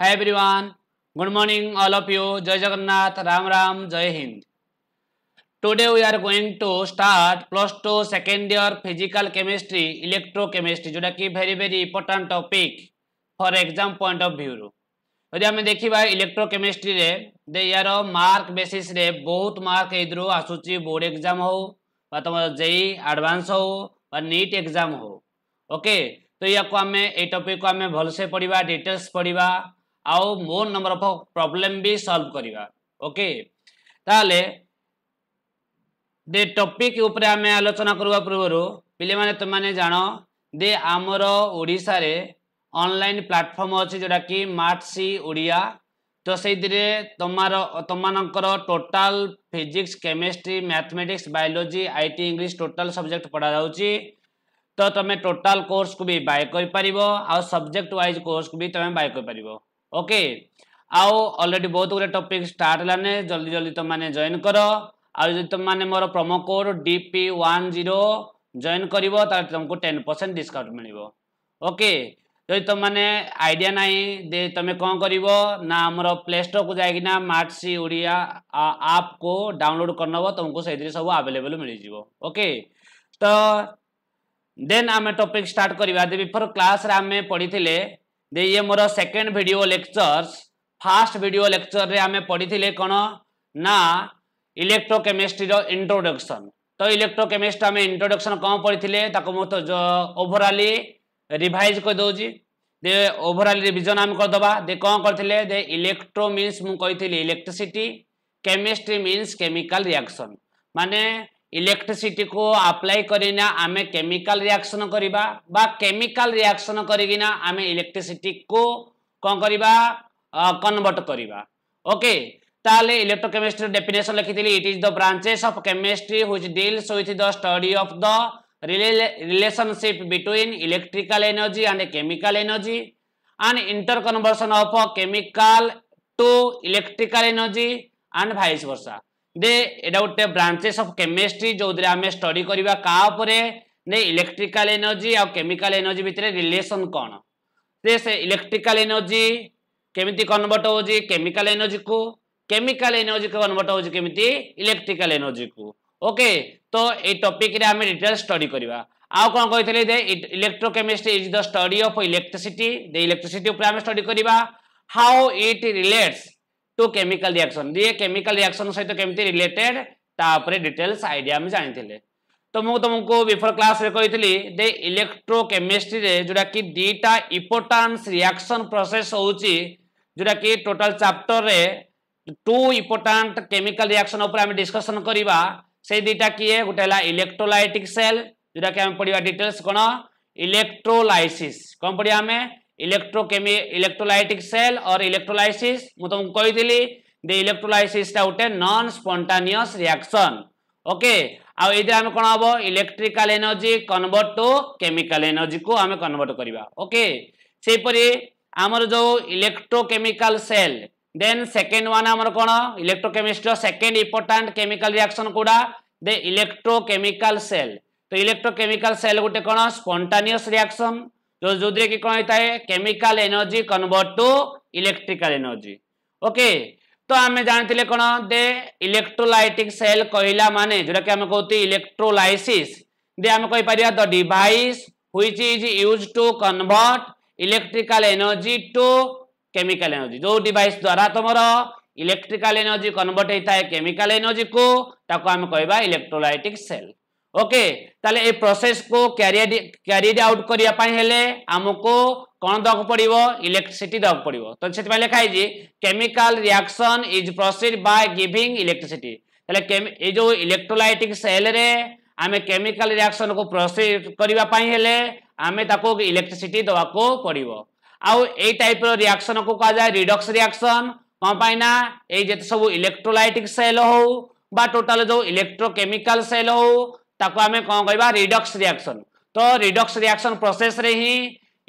Hi everyone good morning all of you जय जगन्नाथ राम राम जय Hind today we are going to start plus two second year physical chemistry electrochemistry जोटा कि very very important topic for exam point of view रु जदि आम देखा electrochemistry रे यार मार्क बेसीस रे बहुत मार्क यूर आसूची बोर्ड एग्जाम हो तुम जेई आडभांस हो नीट एग्जाम हो ओके तो या को आम ये टपिक को आम भलसे पढ़ा डिटेल्स पढ़ा आउ मोर नंबर ऑफ प्रॉब्लम भी सॉल्व करवा ओके ताले दे टॉपिक ऊपर आमे आलोचना करवा पूर्व पिले माने तुमने जानो दे आमर ओडिसा रे ऑनलाइन प्लेटफॉर्म अछि जोटा कि मार्टसी ओडिया তো সেইদিরে তোমার তোমানকর total physics chemistry mathematics biology IT English total subject পড়া যাচ্ছে তো তুমি টোটাল কোর্স কু বি বাই করে পাব আবজেক্ট ওয়াইজ কোর্স কু বি তুমি বাই করে পাব ओके आउ अलरेडी बहुत गुड़े टपिक स्टार्ट लाने जल्दी जल्दी तुम मैंने जॉइन कर आदि तुम मैंने मोर promo code DP one zero join कर तुमको टेन परसेंट डिस्काउंट मिल ओके जदि तुम मैंने आइडिया ना तुम कौन कर ना आमर प्ले स्टोर को जाकना मार्टसी ओडिया आप को डाउनलोड कर नब तुमको से सब आवेलेबल मिल ओके तो देन आम टपिक स्टार्ट करवा बिफोर क्लास आम पढ़ी दे ये मोर second video lectures first video lecture रे आम पढ़ी कौन ना इलेक्ट्रोकेमिस्ट्रीर इंट्रोडक्शन तो इलेक्ट्रोकेमिस्ट आम इंट्रोडक्शन कौन पढ़ी मुझे तो ओभराली रिभाइज करदे दे ओभराल रिजन आम करदे दे कौन करते दे इलेक्ट्रो मीन्स मुझे electricity chemistry means chemical reaction माने ইলেকট্রিসিটিকু আপ্লাই করিনা আমি কেমিকাল রিয়াকশন করিবা বা কেমিকাল রিয়াকশন করিকিনা আমি ইলেকট্রিসিটিকু কম করিবা কনভর্ট করিবা ওকে তাহলে ইলেকট্রোকেমিস্ট্রি ডেফিনেশন লিখিলি it is the branches of chemistry which deals with the study of the relationship between electrical energy and chemical energy and interconversion of chemical to electrical energy and vice versa दे एटा गोटे branches of chemistry जो आम study करवा काउे ने electrical energy आ chemical energy भितर रिलेसन कौन दे से इलेक्ट्रिकाल एनर्जी केमी कनवर्ट हो केमिकल एनर्जी को केमिकाल एनर्जी को कनवर्ट हो केमी एनर्जी को ओके तो ये टपिक्रे आम डिटेल स्टडी करवा आउ कौन कही electrochemistry is the study of electricity the electricity आम स्टडी करवा how it relates to chemical reaction দিয়ে কেমিকাল রিয়াকশন সহিত কেমিতি রিলেটেড তা উপরে ডিটেলস আইডিয়া আমি জানিলে তো মু তোমাকে বিফোর ক্লাসে কইলি দে ইলেকট্রোকেমিস্ট্রি যেটা কি দুইটা ইম্পর্টান্স রিয়াকশন প্রসেস হচ্ছে যেটা কি টোটাল চ্যাপ্টরে টু ইম্পর্টান্ট কেমিকাল রিয়াকশন উপরে আমি ডিসকসন করা সেই দুইটা কি গোটে হল ইলেকট্রোলাইটিক সেল যেটা কি আমি পড়া ডিটেলস কোণ ইলেকট্রোলাইসিস কম পড়া আমি ઇલેક્ટ્રોકેમી ઇલેક્ટ્રોલાઇટિક સેલ ઓર ઇલેક્ટ્રોલાઇસિસ હું તમને કહીଥିଲି દે ઇલેક્ટ્રોલાઇસિસટા ગોટે નન સ્પન્ટાનિયસ રિએક્શન ઓકે ଆଉ ଏଇଥିରେ ଆମେ କ'ଣ ହେବ electrical energy convert to chemical ଏନର୍ଜିକୁ ଆମେ କନଭର୍ଟ କରିବା ଓକେ ସେହିପରି ଆମର ଯେଉଁ electrochemical cell then second one ଆମର କ'ଣ ଇଲେକ୍ଟ୍ରୋକେମିଷ୍ଟ୍ରିର ସେକେଣ୍ଡ ଇମ୍ପୋର୍ଟାଣ୍ଟ କେମିକାଲ ରିଆକ୍ସନ୍ କେଉଁଟା ଦେ ଇଲେକ୍ଟ୍ରୋକେମିକାଲ ସେଲ୍ ତ ଇଲେକ୍ଟ୍ରୋକେମିକାଲ ସେଲ୍ ଗୋଟେ କ'ଣ ସ୍ପଣ୍ଟାନିୟସ୍ ରିଆକ୍ସନ୍ तो जो कि कौन होता है chemical energy convert to electrical energy okay तो आम जानते कौन दे इलेक्ट्रोलाइटिक सेल कहला माने जोटा कि आम कहते इलेक्ट्रोलाइसीस दे आम कहीपर the device which is use to convert electrical energy to chemical energy जो डिवाइस द्वारा तुम इलेक्ट्रिकल एनर्जी कन्वर्ट होता है केमिकल एनर्जी को आम कहवा इलेक्ट्रोलाइटिक सेल ओके ताले ए प्रोसेस को कैरियड कैरिड आउट करिया पई हेले हमको कोन दक पड़िवो इलेक्ट्रिसिटी दक पड़िवो तो सेति पई लिखाई जे chemical reaction is proceed by giving electricity ताले ए जो इलेक्ट्रोलाइटिक सेल रे आमे केमिकल रिएक्शन को प्रोसीड करिया पई हेले आमे ताको इलेक्ट्रिसिटी दवाको पड़िवो आउ ए टाइप रो रिएक्शन को कहा जाय रिडक्स रिएक्शन कौन पाई ना ये सब इलेक्ट्रोलाइटिक सेल हो बा टोटाल जो इलेक्ट्रोकेमिकल सेल हो ତାକୁ ଆମେ କ'ଣ କହିବା ରିଡକ୍ସ ରିଆକ୍ସନ୍ ତ ରିଡକ୍ସ ରିଆକ୍ସନ୍ ପ୍ରୋସେସ୍ରେ ହିଁ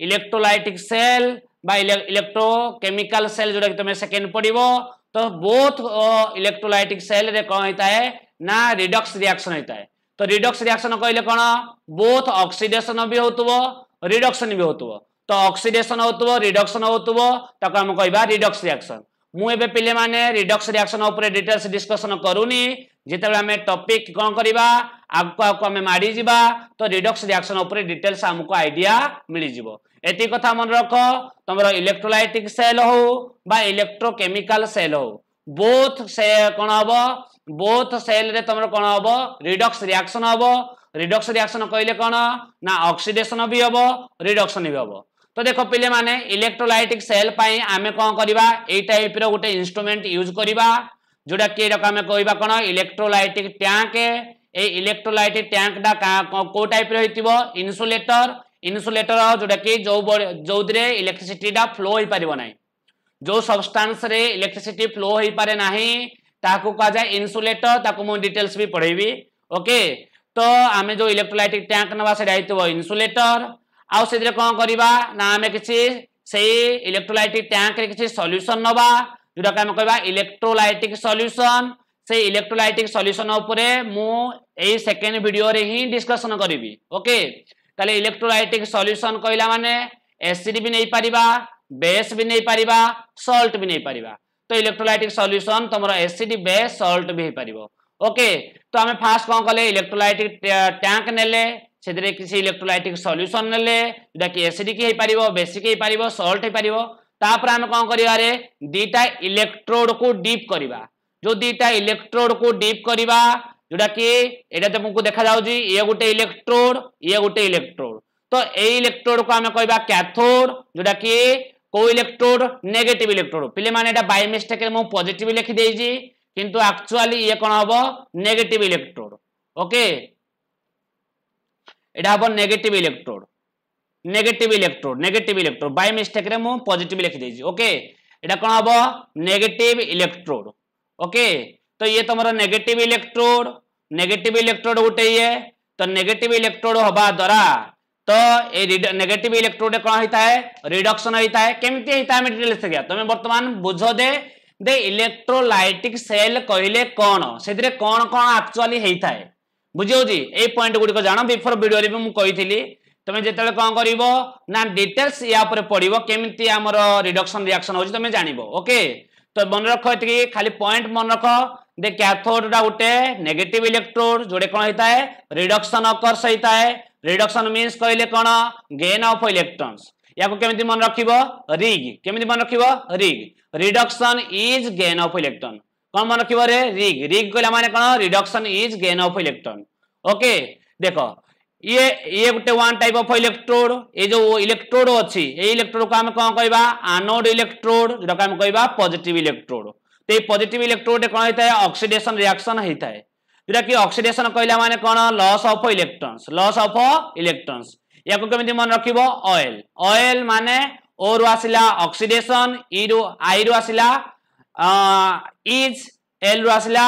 ଇଲେକ୍ଟ୍ରୋଲାଇଟିକ୍ ସେଲ୍ বা ইলেক্ট্রোকেমিকাল সেল যেটা তুমি সেকেন্ড পড়ব তো বোথ ইলেক্ট্রোলাইটিক সেলরে কম হয়ে না রিডক্স রিয়াকশন হয়ে তো রিডক্স রিয়াকশন কহিলে কোণ বোথ অক্সিডেসন বি হোথব রিডকশন বি হোথব তো অক্সিডেসন হোথব রিডকশন হোথব তাকে আমি কহবা রিডক্স রিয়াকশন মু এবে পিলে মানে রিডক্স রিয়াকশন উপরে ডিটেলস ডিসকসন করুনি যেতবে আমি টপিক কম করা ଆଗକୁ ଆଗକୁ ଆମେ ମାଡ଼ିଯିବା ତ ରିଡକ୍ସ ରିଆକ୍ସନ୍ ଉପରେ ଡିଟେଲ୍ସ ଆମକୁ ଆଇଡିଆ ମିଳିଯିବ ଏତିକି କଥା ମନେ ରଖ ତମର ଇଲେକ୍ଟ୍ରୋଲାଇଟିକ୍ ସେଲ୍ ହଉ ବା ଇଲେକ୍ଟ୍ରୋକେମିକାଲ ସେଲ୍ ହଉ ବୋଥ ସେ କ'ଣ ହବ ବୋଥ ସେଲ୍ରେ ତମର କ'ଣ ହବ ରିଡକ୍ସ ରିଆକ୍ସନ୍ ହବ ରିଡକ୍ସ ରିଆକ୍ସନ୍ କହିଲେ କ'ଣ ନା ଅକ୍ସିଡେସନ୍ ବି ହବ ରିଡକ୍ସନ୍ ବି ହବ ତ ଦେଖ ପିଲାମାନେ ଇଲେକ୍ଟ୍ରୋଲାଇଟିକ୍ ସେଲ୍ ପାଇଁ ଆମେ କ'ଣ କରିବା ଏଇ ଟାଇପ୍ର ଗୋଟେ ଇନଷ୍ଟ୍ରୁମେଣ୍ଟ ୟୁଜ୍ କରିବା ଯେଉଁଟା କି ଆମେ କହିବା କ'ଣ ଇଲେକ୍ଟ୍ରୋଲାଇଟିକ୍ ଟ୍ୟାଙ୍କ এই ইলেকট্রোলাইট ট্যাঙ্কটা কেউ টাইপর হয়ে ইনসুলেটর ইনসুলেটর যেটা কি যে ইলেকট্রিসিটিটা ফ্লো হয়ে পাব না যে সবস্টান্সরে ইলেকট্রিসিটি ফ্লো হয়ে পড়ে না তাকে কুযায় ইনসুলেটর তাকে মু ডিটেলস বি পড়াইবি ওকে তো আমি যে ইলেকট্রোলাইটিক ট্যাঙ্ক নেওয়া সেটা হয়ে ইনসুলেটর আউ সে কম করা না আমি কিছু সেই ইলেকট্রোলাইটিক ট্যাঙ্করে কিছু সল্যুসন নেওয়া যেটা আমি কহবা ইলেকট্রোলাইটিক সল্যুসন से इलेक्ट्रोलाइटिक सल्यूशन मुझ सेकेंड भिडर ही डिस्कसन करी ओके ताले सल्यूसन कहला मैंने एसीड भी नहीं पार बेस भी नहीं पारिबा सॉल्ट भी नहीं पार तो इलेक्ट्रोलाइटिक सॉल्यूशन तुमरो एसिड बेस सॉल्ट भी पारिबो ओके तो आम फास्ट कौन कले इलेक्ट्रोलाइटिक टैंक ने से किसी इलेक्ट्रोलाइटिक सल्यूसन नेले जोटा कि एसिडिक बेसिक सल्ट हो पार आम कौन कर दीटा इलेक्ट्रोड को डीप करवा যদি তা ইলেকট্রোড কু ডিপ করা যেটা কি এটা তুমকু দেখা যাচ্ছে ইয়ে গোটে ইলেকট্রোড ইয়ে গোটে ইলেকট্রোড তো এই ইলেকট্রোড কু আমি কহবা ক্যাথোড যেটা কি কেউ ইলেকট্রোড নেগেটিভ ইলেকট্রোড পিলে মানে এটা বাই মিস্টেক মু পজিটিভ লিখি দিয়েছি কিন্তু আকচুয়ালি ইয়ে কোণ হব নেগেটিভ ইলেকট্রোড ওকে এটা হব negative electrode negative electrode negative electrode by mistake মু পজিটিভ লিখি দিয়েছি ওকে এটা কোণ হব নেগেটিভ ইলেকট্রোড ओके तो ये એ नेगेटिव इलेक्ट्रोड नेगेटिव इलेक्ट्रोड गोटे ये तो नेगेटिव इलेक्ट्रोड हवा द्वारा तो ये नेगेटिव इलेक्ट्रोड कौन होता है रिडक्शन होता है कमी होता है मेटेरियल से तुम बर्तमान बुझ दे दे इलेक्ट्रोलाइटिक सेल कहले कौन से कौन कौन एक्चुअली होता है बुझे ये पॉइंट गुड़िक जान बिफोर भिडियो भी मुझे तुम जिते कौन कर डिटेल्स या पड़ो केमी आमर रिडक्शन रिएक्शन हो तुम जानव ओके तो मन रख ये खाली पॉइंट मन रख दे कैथोडा गोटे नेगेटिव इलेक्ट्रोड जोड़े कौन होता है रिडक्शन अकर्स होता है रिडक्शन मीन्स कहले कौन गेन ऑफ इलेक्ट्रॉन्स या केमी मन रख रिग केमी मन रख RIG reduction is gain of electron कौन मन रख रे रिग रिग कहला माने कौन reduction is gain of electron okay देखो ये ये गोटे वन टाइप अफ इलेक्ट्रोड ये जो इलेक्ट्रोड अच्छी ये इलेक्ट्रोड को आम कौन कहवा आनोड इलेक्ट्रोड जोटा आम कहवा पजिट इलेक्ट्रोड तो ये पजिट इलेक्ट्रोड कौन होता है अक्सीडेसन रियाक्शन होता है जोटा कि अक्सीडेसन कहला मैंने कौन loss of electrons loss of electrons या कमी मन रख अएल अएल मान ओ रु आसला अक्सीडेसन इ रु आई रु आसला इज L ରୁ ଆସିଲା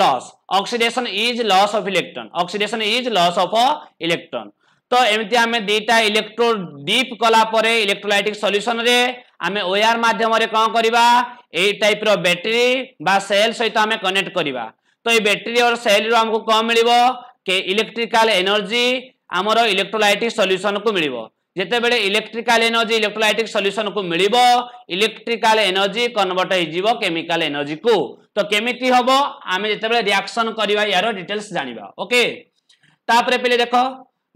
loss oxidation is loss of electron oxidation is loss of a electron তো এমতি আমি দুইটা ইলেকট্রো ডিপ কলা পরে ইলেকট্রোলাইটিক সল্যুসন রে আমি ওয়ার মাধ্যমে কম করিবা এই টাইপ র ব্যাটেরি বা সেল সহিত আমি কনেক্ট করিবা তো এই ব্যাটেরি আর সেল রু আমাকে কম মিলিব কে ইলেকট্রিকাল এনর্জি আমার ইলেকট্রোলাইটিক সল্যুসন কু মিলিব ଯେତେବେଳେ ଇଲେକ୍ଟ୍ରିକାଲ ଏନର୍ଜି ଇଲେକ୍ଟ୍ରୋଲାଇଟିକ୍ ସଲ୍ୟୁସନକୁ ମିଳିବ ଇଲେକ୍ଟ୍ରିକାଲ ଏନର୍ଜି କନଭର୍ଟ ହେଇଯିବ କେମିକାଲ ଏନର୍ଜିକୁ ତ କେମିତି ହବ ଆମେ ଯେତେବେଳେ ରିଆକ୍ସନ କରିବା ୟାର ଡିଟେଲ୍ସ ଜାଣିବା ଓକେ ତାପରେ ପିଲେ ଦେଖ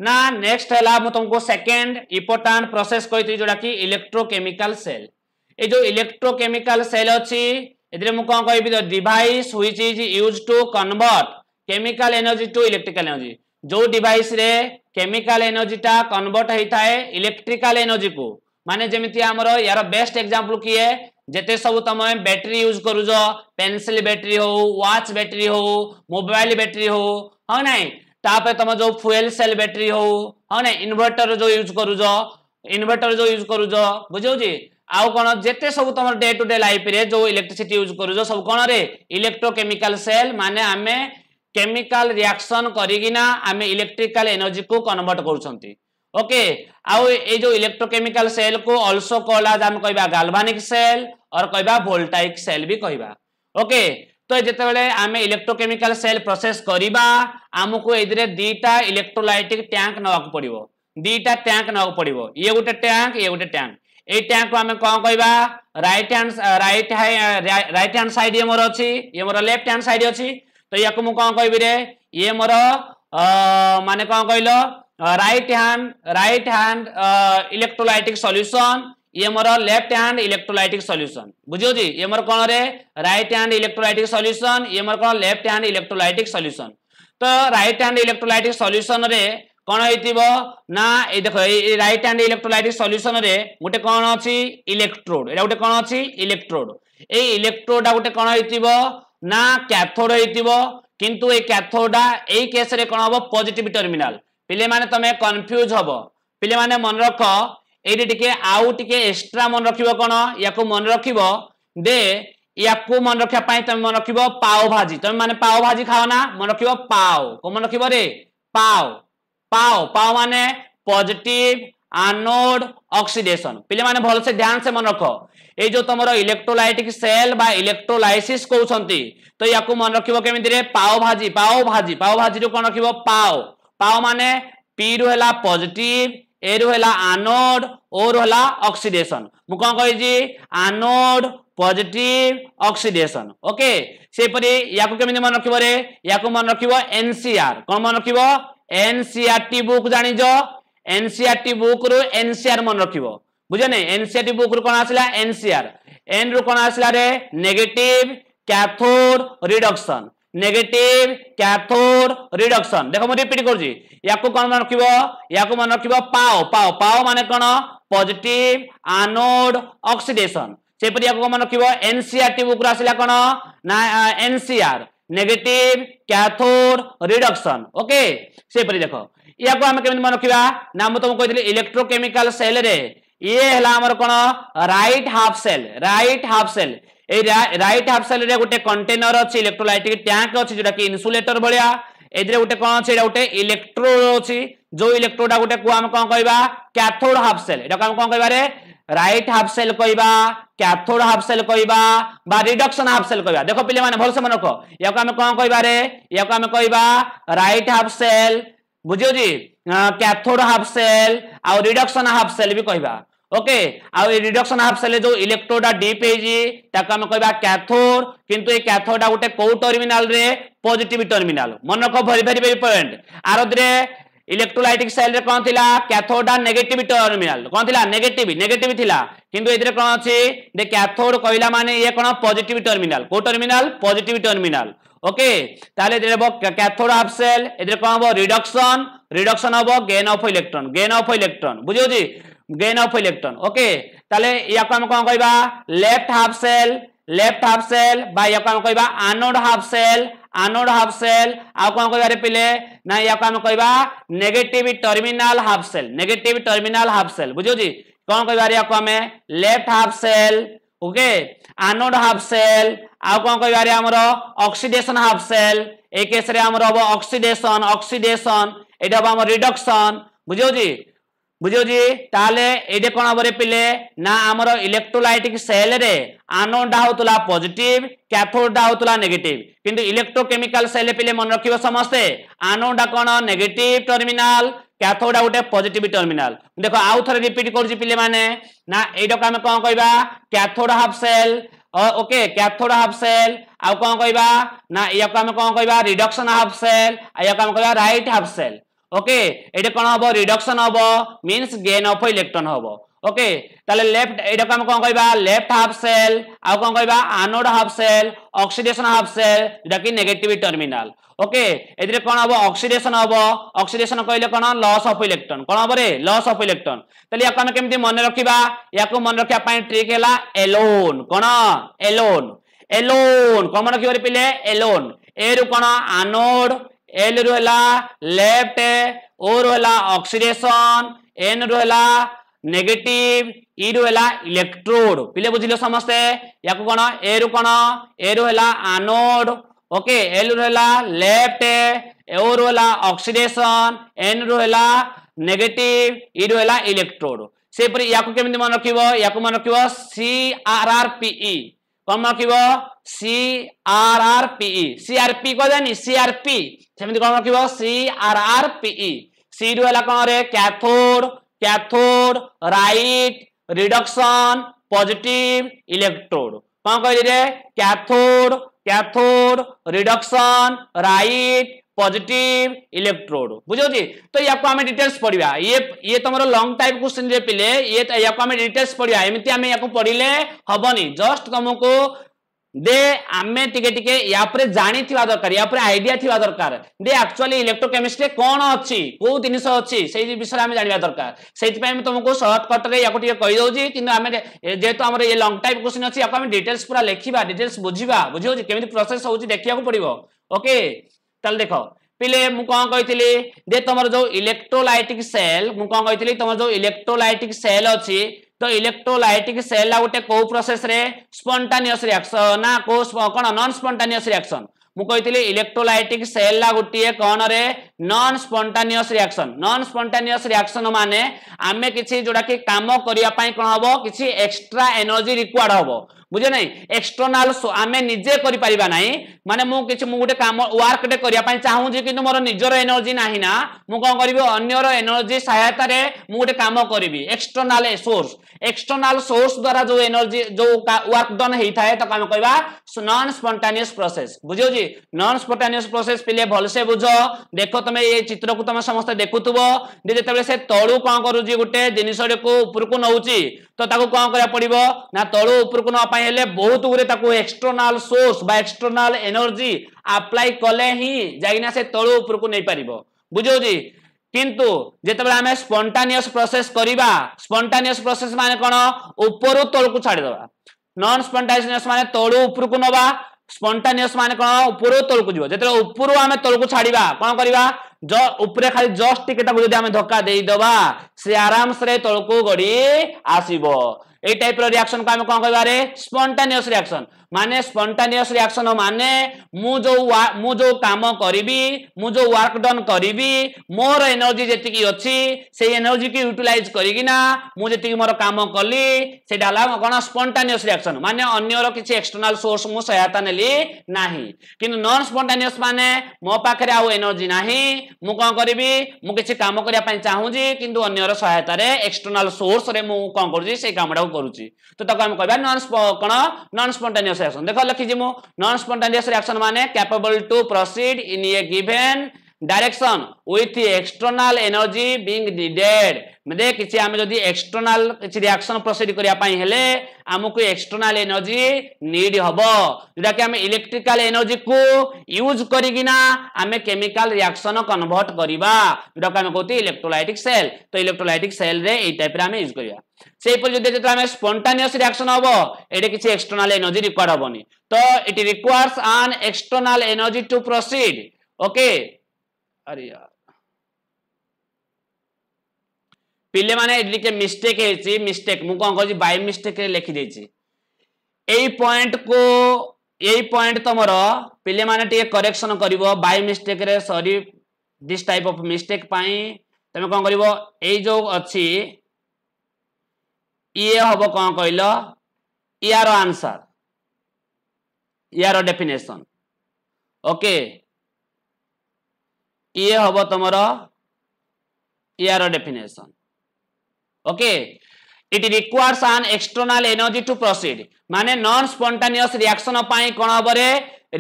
ନା ନେକ୍ସଟ ହେଲା ମୁଁ ତୁମକୁ ସେକେଣ୍ଡ ଇମ୍ପୋର୍ଟାଣ୍ଟ ପ୍ରୋସେସ୍ କହିଥିଲି ଯେଉଁଟାକି ଇଲେକ୍ଟ୍ରୋକେମିକାଲ ସେଲ୍ ଏ ଯେଉଁ ଇଲେକ୍ଟ୍ରୋକେମିକାଲ ସେଲ୍ ଅଛି ଏଥିରେ ମୁଁ କ'ଣ କହିବି device which is use to convert chemical energy to electrical energy ଯେଉଁ ଡିଭାଇସ୍ରେ କେମିକାଲ ଏନର୍ଜିଟା କନଭର୍ଟ ହେଇଥାଏ ଇଲେକ୍ଟ୍ରିକାଲ ଏନର୍ଜିକୁ ମାନେ ଯେମିତି ଆମର ୟାର ବେଷ୍ଟ ଏକ୍ଜାମ୍ପଲ କିଏ ଯେତେ ସବୁ ତମେ ବ୍ୟାଟେରୀ ୟୁଜ୍ କରୁଛ ପେନସିଲ ବ୍ୟାଟେରୀ ହଉ ୱାଚ୍ ବ୍ୟାଟେରୀ ହଉ ମୋବାଇଲ ବ୍ୟାଟେରୀ ହଉ ହଁ ନାଇଁ ତାପରେ ତମେ ଯୋଉ ଫୁଏଲ ସେଲ୍ ବ୍ୟାଟେରୀ ହଉ ହଁ ନାଇଁ ଇନଭର୍ଟର ଯୋଉ ୟୁଜ୍ କରୁଛ ଇନଭର୍ଟର ଯୋଉ ୟୁଜ୍ କରୁଛ ବୁଝିହଉଛି ଆଉ କ'ଣ ଯେତେ ସବୁ ତମର ଡେ ଟୁ ଡେ ଲାଇଫରେ ଯୋଉ ଇଲେକ୍ଟ୍ରିସିଟି ୟୁଜ୍ କରୁଛ ସବୁ କ'ଣରେ ଇଲେକ୍ଟ୍ରୋକେମିକାଲ ସେଲ୍ ମାନେ ଆମେ केमिकाल रिएक्शन करा आम इलेक्ट्रिकाल एनर्जी को कन्वर्ट कर ओके आउ सेल को अल्सो कल आज आम कह गाल्भानिक सेल और कह भोल्टाइक सेल भी कह ओके तो जिते आम इलेक्ट्रोकेमिकल सेल प्रोसेस करवा आमको ये दीटा इलेक्ट्रोलाइटिक टैंक नाक पड़ो दीटा टैंक नाक पड़ो ये गोटे टैंक ये गोटे टैंक ये टैंक को आम कौन कहवा right hand right right hand side ये मोर अच्छी ये मोर लेफ्ट हैंड सैड अच्छी तो या मुझे कह रे ये मोर मान कौन कहल right hand right hand electrolytic solution ये मोर लेफ्ट हैंड इलेक्ट्रोलाइटिक सॉल्यूशन बुझे ये मोर कौन रे राइट हैंड इलेक्ट्रोलाइटिक सॉल्यूशन ये मोर कौन लेफ्ट हैंड इलेक्ट्रोलाइटिक सॉल्यूशन तो राइट हैंड इलेक्ट्रोलाइटिक सॉल्यूशन रे कौन हो ना ये देख राइट हैंड इलेक्ट्रोलाइटिक सॉल्यूशन रे गोटे कौन अच्छी इलेक्ट्रोड ये गोटे कौन अच्छी इलेक्ट्रोड এই ইলেকট্রোডা গোটে কোণ হয়েছিল না କ୍ୟାଥୋଡ ହେଇଥିବ କିନ୍ତୁ ଏ କ୍ୟାଥୋଡା ଏଇ କେସ୍ରେ କ'ଣ ହବ ପଜିଟିଭ ଟର୍ମିନାଲ ପିଲାମାନେ ତମେ କନଫ୍ୟୁଜ ହବ ପିଲାମାନେ ମନେ ରଖ ଏଇଠି ଟିକେ ଆଉ ଟିକେ ଏକ୍ସଟ୍ରା ମନେ ରଖିବ କ'ଣ ୟାକୁ ମନେ ରଖିବ ଦେ ୟାକୁ ମନେ ରଖିବା ପାଇଁ ତମେ ମନେ ରଖିବ ପାଓ ଭାଜି ତମେ ମାନେ ପାଓ ଭାଜି ଖାଅ ନା ମନେ ରଖିବ ପାଓ କଣ ମନେ ରଖିବ ରେ ପାଓ ପାଓ ପାଓ ମାନେ ପଜିଟିଭ আনোড অক্সিডেশন পিলামানে ভালসে ধ্যান সে মনে রখ এই যে তোমার ইলেকট্রোলাইটিক সেল বা ইলেকট্রোলাইসিস কৌছন্তি তো ইয়াকু মনে রাখিব কেমিতি রে পাও ভাজি পাও ভাজি পাও ভাজি রু কোন রাখিব পাও পাও মানে পি রু হেলা পজিটিভ এ রু হেলা আনোড ও রু হেলা অক্সিডেশন মু কোন কইছি আনোড পজিটিভ অক্সিডেশন ওকে সেইপরি ইয়াকু কেমিতি মনে রাখিব রে ইয়াকু মনে রাখিব এনসিআর কোন মনে রাখিব এনসিআরটি বুক জানিছো এনসিআরটি বুকরু এনসিআর মনে রাখব বুঝে না এনসিআরটি বুকরু কোণ আসলা এনসিআর এন রু কোণ আসলা রে negative cathode reduction negative cathode reduction দেখ মু রিপিট করছি ইয়াকু কোণ মনে রাখব ইয়াকু মনে রাখব পাও পাও পাও মানে কোণ পজিটিভ আনোড অক্সিডেশন সেপরি ইয়াকু মনে রাখব এনসিআরটি বুকরু আসলা কোণ না NCR negative cathode reduction okay से पर देखो या को हम के मन रखिबा ना मु तुम दिले इलेक्ट्रोकेमिकल सेल रे ये हला हमर कोन right half cell right half cell ए राइट हाफ सेल रे गुटे कंटेनर अछि इलेक्ट्रोलाइटिक टैंक अछि जोटा कि इन्सुलेटर भलिया एदरे এদের গোটে কোণ আছে এটা গোটে ইলেকট্রোড অছি যে ইলেকট্রোডা গোটে কু আমি কোণ কইবা ক্যাথোড হাফ সেল हम कोन कहबा रे রাইট হাফ সেল কইবা ক্যাথোড হাফ সেল কইবা বা রিডকশন হাফ সেল কইবা দেখো পিলে মানে ভালসে মনে রখ ইয়াকু আমি কোন কইবা রে ইয়াকু আমি কইবা রাইট হাফ সেল বুঝিও জি ক্যাথোড হাফ সেল আও রিডকশন হাফ সেল বি কইবা ওকে আও এই রিডকশন হাফ সেল যে ইলেকট্রোডা ডিপ হইছি তাকে আমি কইবা ক্যাথোড কিন্তু এই ক্যাথোডা গোটে কোউ টর্মিনাল রে পজিটিভ টর্মিনাল মনে রখ ভেরি ভেরি ভেরি পয়েন্ট আর ইলেকট্রোলাইটিক সেল রে কোন থিলা ক্যাথোড আর নেগেটিভ টার্মিনাল কোন থিলা নেগেটিভ নেগেটিভ থিলা কিন্তু এতে কোন আছে দে ক্যাথোড কইলা মানে ইয়ে কোন পজিটিভ টার্মিনাল কো টার্মিনাল পজিটিভ টার্মিনাল ওকে তাহলে এতে হবো ক্যাথোড হাফ সেল এতে কোন হবো রিডকশন রিডকশন হবো gain of electron gain of electron বুঝিছি গেইন অফ ইলেকট্রন ওকে তাহলে ইয়াকু আমি কোন কইবা left half cell left half cell বা ইয়াকু আমি কইবা anode half cell anode half cell ଆଉ କ'ଣ କହିବାରେ ପିଲେ ନା ୟାକୁ ଆମେ କହିବା negative terminal half cell negative terminal half cell ବୁଝିହେଉଛି କ'ଣ କହିବାରେ ୟାକୁ ଆମେ left half cell okay anode half cell ଆଉ କ'ଣ କହିବାରେ ଆମର ଅକ୍ସିଡେସନ୍ ହାଫ୍ ସେଲ୍ ଏ କେସ୍ରେ ଆମର ହବ ଅକ୍ସିଡେସନ୍ ଅକ୍ସିଡେସନ୍ ଏଇଟା ହବ ଆମର ରିଡକ୍ସନ୍ ବୁଝିହେଉଛି ବୁଝିହେଉଛି ତାହେଲେ ଏଇଠି କ'ଣ ହବରେ ପିଲେ ନା ଆମର ଇଲେକ୍ଟ୍ରୋଲାଇଟିକ ସେଲରେ ଆନୋଡା ହଉଥିଲା ପଜିଟିଭ କ୍ୟାଥୋଡା ହଉଥିଲା ନେଗେଟିଭ କିନ୍ତୁ ଇଲେକ୍ଟ୍ରୋକେମିକାଲ ସେଲ ପିଲେ ମନେ ରଖିବ ସମସ୍ତେ ଆନୋଡା କ'ଣ ନେଗେଟିଭ ଟର୍ମିନାଲ ক্যাথোড গোটে পজিটিভ টর্মিনাল দেখো আউ থরে রিপিট করছি পিলে মানে না এইটাকে আমি কম কইবা cathode half cell okay cathode half cell আউ কম কইবা না ইয়াকে আমি কম কইবা রিডকশন হাফ সেল ইয়াকে আমি কইবা রাইট হাফ সেল ওকে এটা কোণ হব রিডকশন হব মিন্স গেন অফ ইলেকট্রন হব ওকে তাহলে লেফট এটা আমি কোন কইবা লেফট হাফ সেল আর কোন কইবা anode half cell oxidation half cell যেটা কি নেগেটিভ টার্মিনাল ওকে এদিকে কোন হব অক্সিডেশন হব অক্সিডেশন কইলে কোন লস অফ ইলেকট্রন কোন হব রে লস অফ ইলেকট্রন তাহলে ইয়াকু আমি কেমতি মনে রাখিবা ইয়াকু মনে রাখিবা পাই ট্রিক হেলা এলোন কোন এলোন এলোন কোন মনে রাখিবা পিলে এলোন এ রু কোন আনোড एल रोला लेफ्ट ओ रोला ऑक्सीडेशन एन रोला नेगेटिव इ रो है इलेक्ट्रोड पिले बुझिले समस्ते या कौन ए रु कौन ए रु है आनोड ओके एल रु है लेफ्ट ओ रु है ऑक्सीडेशन एन रु है नेगेटिव इ रु है इलेक्ट्रोड से मन रख मन रख सी आर आर पीई কম রকিব C R R PE C R P কদানি সি আর পি সেমি কম রকিব C R R PE C রু হল কম রে cathode cathode right reduction positive electrode কম কহিলি রে cathode cathode reduction right positive electrode बुझे तो या डिटेल्स पढ़ा ये ये तुम लंग टाइप क्वेश्चन पिले ये या डिटेल्स पढ़ा एमती पढ़ले हेनी जस्ट तुमको दे आम टे या जाणी दरकार या आइडिया थी दरकार दे एक्चुअली इलेक्ट्रोकेमिस्ट्री कौन अच्छी कौ जिन अच्छी विषय आम जानवा दरकार से तुमको सर्टकट में कहीदे कि आम ये लंग टाइप क्वेश्चन अच्छी डिटेल्स पूरा लिखा डिटेल्स बुझा बुझे केमी प्रोसेस हो देखा पड़ो ओके ତାହେଲେ ଦେଖ ପିଲେ ମୁଁ କ'ଣ କହିଥିଲି ଯେ ତମର ଯୋଉ ଇଲେକ୍ଟ୍ରୋଲାଇଟିକ ସେଲ୍ ମୁଁ କ'ଣ କହିଥିଲି ତମର ଯୋଉ ଇଲେକ୍ଟ୍ରୋଲାଇଟିକ ସେଲ୍ ଅଛି ତ ଇଲେକ୍ଟ୍ରୋଲାଇଟିକ ସେଲ୍ ଆଉ ଗୋଟେ କୋଉ ପ୍ରୋସେସରେ ସ୍ପଣ୍ଟାନିୟସ୍ ରିଆକ୍ସନ୍ ନା କୋଉ କ'ଣ ନନ୍ ସ୍ପଣ୍ଟାନିୟସ୍ ରିଆକ୍ସନ୍ ମୁଁ କହିଥିଲି ଇଲେକ୍ଟ୍ରୋଲାଇଟିକ ସେଲ୍ର ଗୋଟିଏ କଣରେ non spontaneous reaction non spontaneous reaction ମାନେ ଆମେ କିଛି ଯୋଉଟାକି କାମ କରିବା ପାଇଁ କ'ଣ ହବ କିଛି ଏକ୍ସଟ୍ରା ଏନର୍ଜି ରିକ୍ୱାର୍ଡ ହବ বুঝে না এক্সটর্নাল আমি নিজে করে পারিবা না মানে মু কিছু মু গোটে কাম ওয়ার্কটে করা চাহুছি কিন্তু মোর নিজের এনর্জি না না মু কম করবি অন্যর এনর্জি সহায়তার মু গোটে কাম করবি এক্সটর্নাল সোর্স এক্সটর্নাল সোর্স দ্বারা যে এনর্জি যে ওয়ার্ক ডন হয়ে থাকে তাকে আমি কহবা নন স্পন্টানিয়স প্রসেস বুঝি নন স্পন্টানিয়স প্রসেস পিলে ভালসে বুঝ দেখ তুমি এই চিত্রক তুমি সমস্ত দেখুব যে যেতবে সে তলু কম করুছি গোটে জিনিসটি উপরকু নৌছি তো তাকে কম করা পড়ব না তলু উপরকু নেওয়া हेले बहुत गुरे एक्सटर्नाल सोर्स बा एक्सटर्नाल एनर्जी आप्लाय कले ही जाइना से तल ऊपर को नहीं पार बुझौजी किंतु जिते आम स्पंटानियस प्रोसेस करवा स्पंटानियस प्रोसेस मान कौन ऊपर तल को छाड़दे नन स्पंटानियस मान तल ऊपर को नवा स्पंटानियस मान कौन ऊपर तल को जीव जिते ऊपर आम तल को छाड़ा कौन करवा উপরে খালি জস্ট টিকেটাকে যদি আমি ধক্কা से आराम से আরামসে को गड़ी আসিব ए टाइप रिएक्शन को हम कोन कहबारे स्पोंटेनियस रिएक्शन माने स्पंटानियस रिएक्शन माने मु जो मु जो काम करी मु जो वर्क डन करी मोर एनर्जी जी अच्छी से एनर्जी की यूटिलाइज करना मुझे मोर कम कली से कौन स्पंटानियस रिएक्शन माने अन्यर किसी एक्सटर्नाल सोर्स मु सहायता नेली ना कि नन स्पंटानियस माने मो पाखे आउ एनर्जी ना मु कौन करी मुझे कम करने चाहूँगी कि अन्यर सहायतार एक्सटर्नाल सोर्स कौन कर कमटा करुच्ची तो आम कह नन कौन non spontaneous reaction dekho likhi jimu non spontaneous reaction mane capable to proceed in a given direction with external energy being needed मतलब किसी आम जदि एक्सटर्नाल किसी रिएक्शन प्रोसीड करने आमको एक्सटर्नाल एनर्जी निड हम जोटा कि आम इलेक्ट्रिकल एनर्जी को यूज करा आम केमिकाल रिएक्शन कनभर्ट करवा जोटा आम कहते इलेक्ट्रोलाइटिक सेल तो इलेक्ट्रोलाइटिक सेल रे टाइप आम यूज करवा सेपरि जदि जो हम ये किसी एक्सटर्नाल एनर्जी रिक्वायर हेनी तो it requires an external energy to proceed okay अरे यार पिले माने के मिस्टेक है मिस्टेक मुझे बाय मिस्टेक लिखी देखी पॉइंट को पॉइंट तुम पिले माने टी करेक्शन कर बाय मिस्टेक रे sorry this type of mistake तुम कौन कर जो अच्छी ये हम कौन कहल इन्सर इेफिनेसन ओके ইয়ে মানে ଇଏ ହବ ତମର ইয়ার definition okay it requires an external energy to proceed মানে নন স্পন্টানিয়স রিয়াকশন পাই কোন হবরে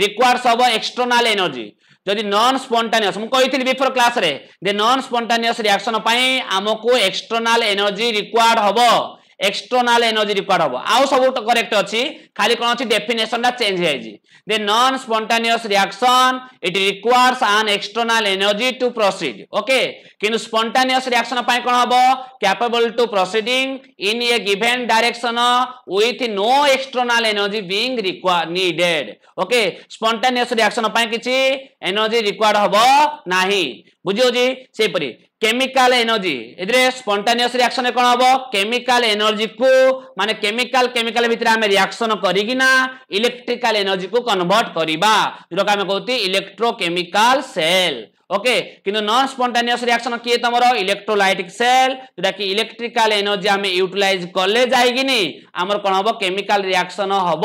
রিকোয়ার্স হব এক্সটর্নাল এনর্জি যদি নন স্পন্টানিয়স মু কইতিলি বিফোর ক্লাস রে যে নন স্পন্টানিয়স রিয়াকশন পাই আমকু এক্সটর্নাল এনর্জি রিকোয়ার্ড হব এক্সটর্নাল এনর্জি রিকোয়ার্ড হব আউ সব করেক্ট অছি ખાલી કોણ છે ડેફિનેશન ડા ચેન્જ હેજી the non spontaneous reaction it requires an external energy to proceed okay કિંતુ spontaneous reaction પાઈ કોણ હબો capable to proceeding in a given direction with no external energy being require needed okay spontaneous reaction પાઈ કિછ energy required હબો નહીં ବୁଝିହେଉଛି ସେହିପରି chemical energy ଏଥିରେ ସ୍ପଣ୍ଟାନିୟସ ରିଆକ୍ସନ କ'ଣ ହବ କେମିକାଲ ଏନର୍ଜିକୁ ମାନେ କେମିକାଲ କେମିକାଲ ଭିତରେ ଆମେ ରିଆକ୍ସନ କରିକିନା ଇଲେକ୍ଟ୍ରିକାଲ ଏନର୍ଜିକୁ କନଭର୍ଟ କରିବା ଯୋଉଟାକୁ ଆମେ କହୁଛେ ଇଲେକ୍ଟ୍ରୋକେମିକାଲ ସେଲ୍ ओके किंतु नॉन स्पॉन्टेनियस रिएक्शन किए तुम इलेक्ट्रोलाइटिक सेल जोटा कि इलेक्ट्रिकाल एनर्जी आम यूटिलाइज कले जाइकिनी आमर कौन हम केमिकाल रिएक्शन हम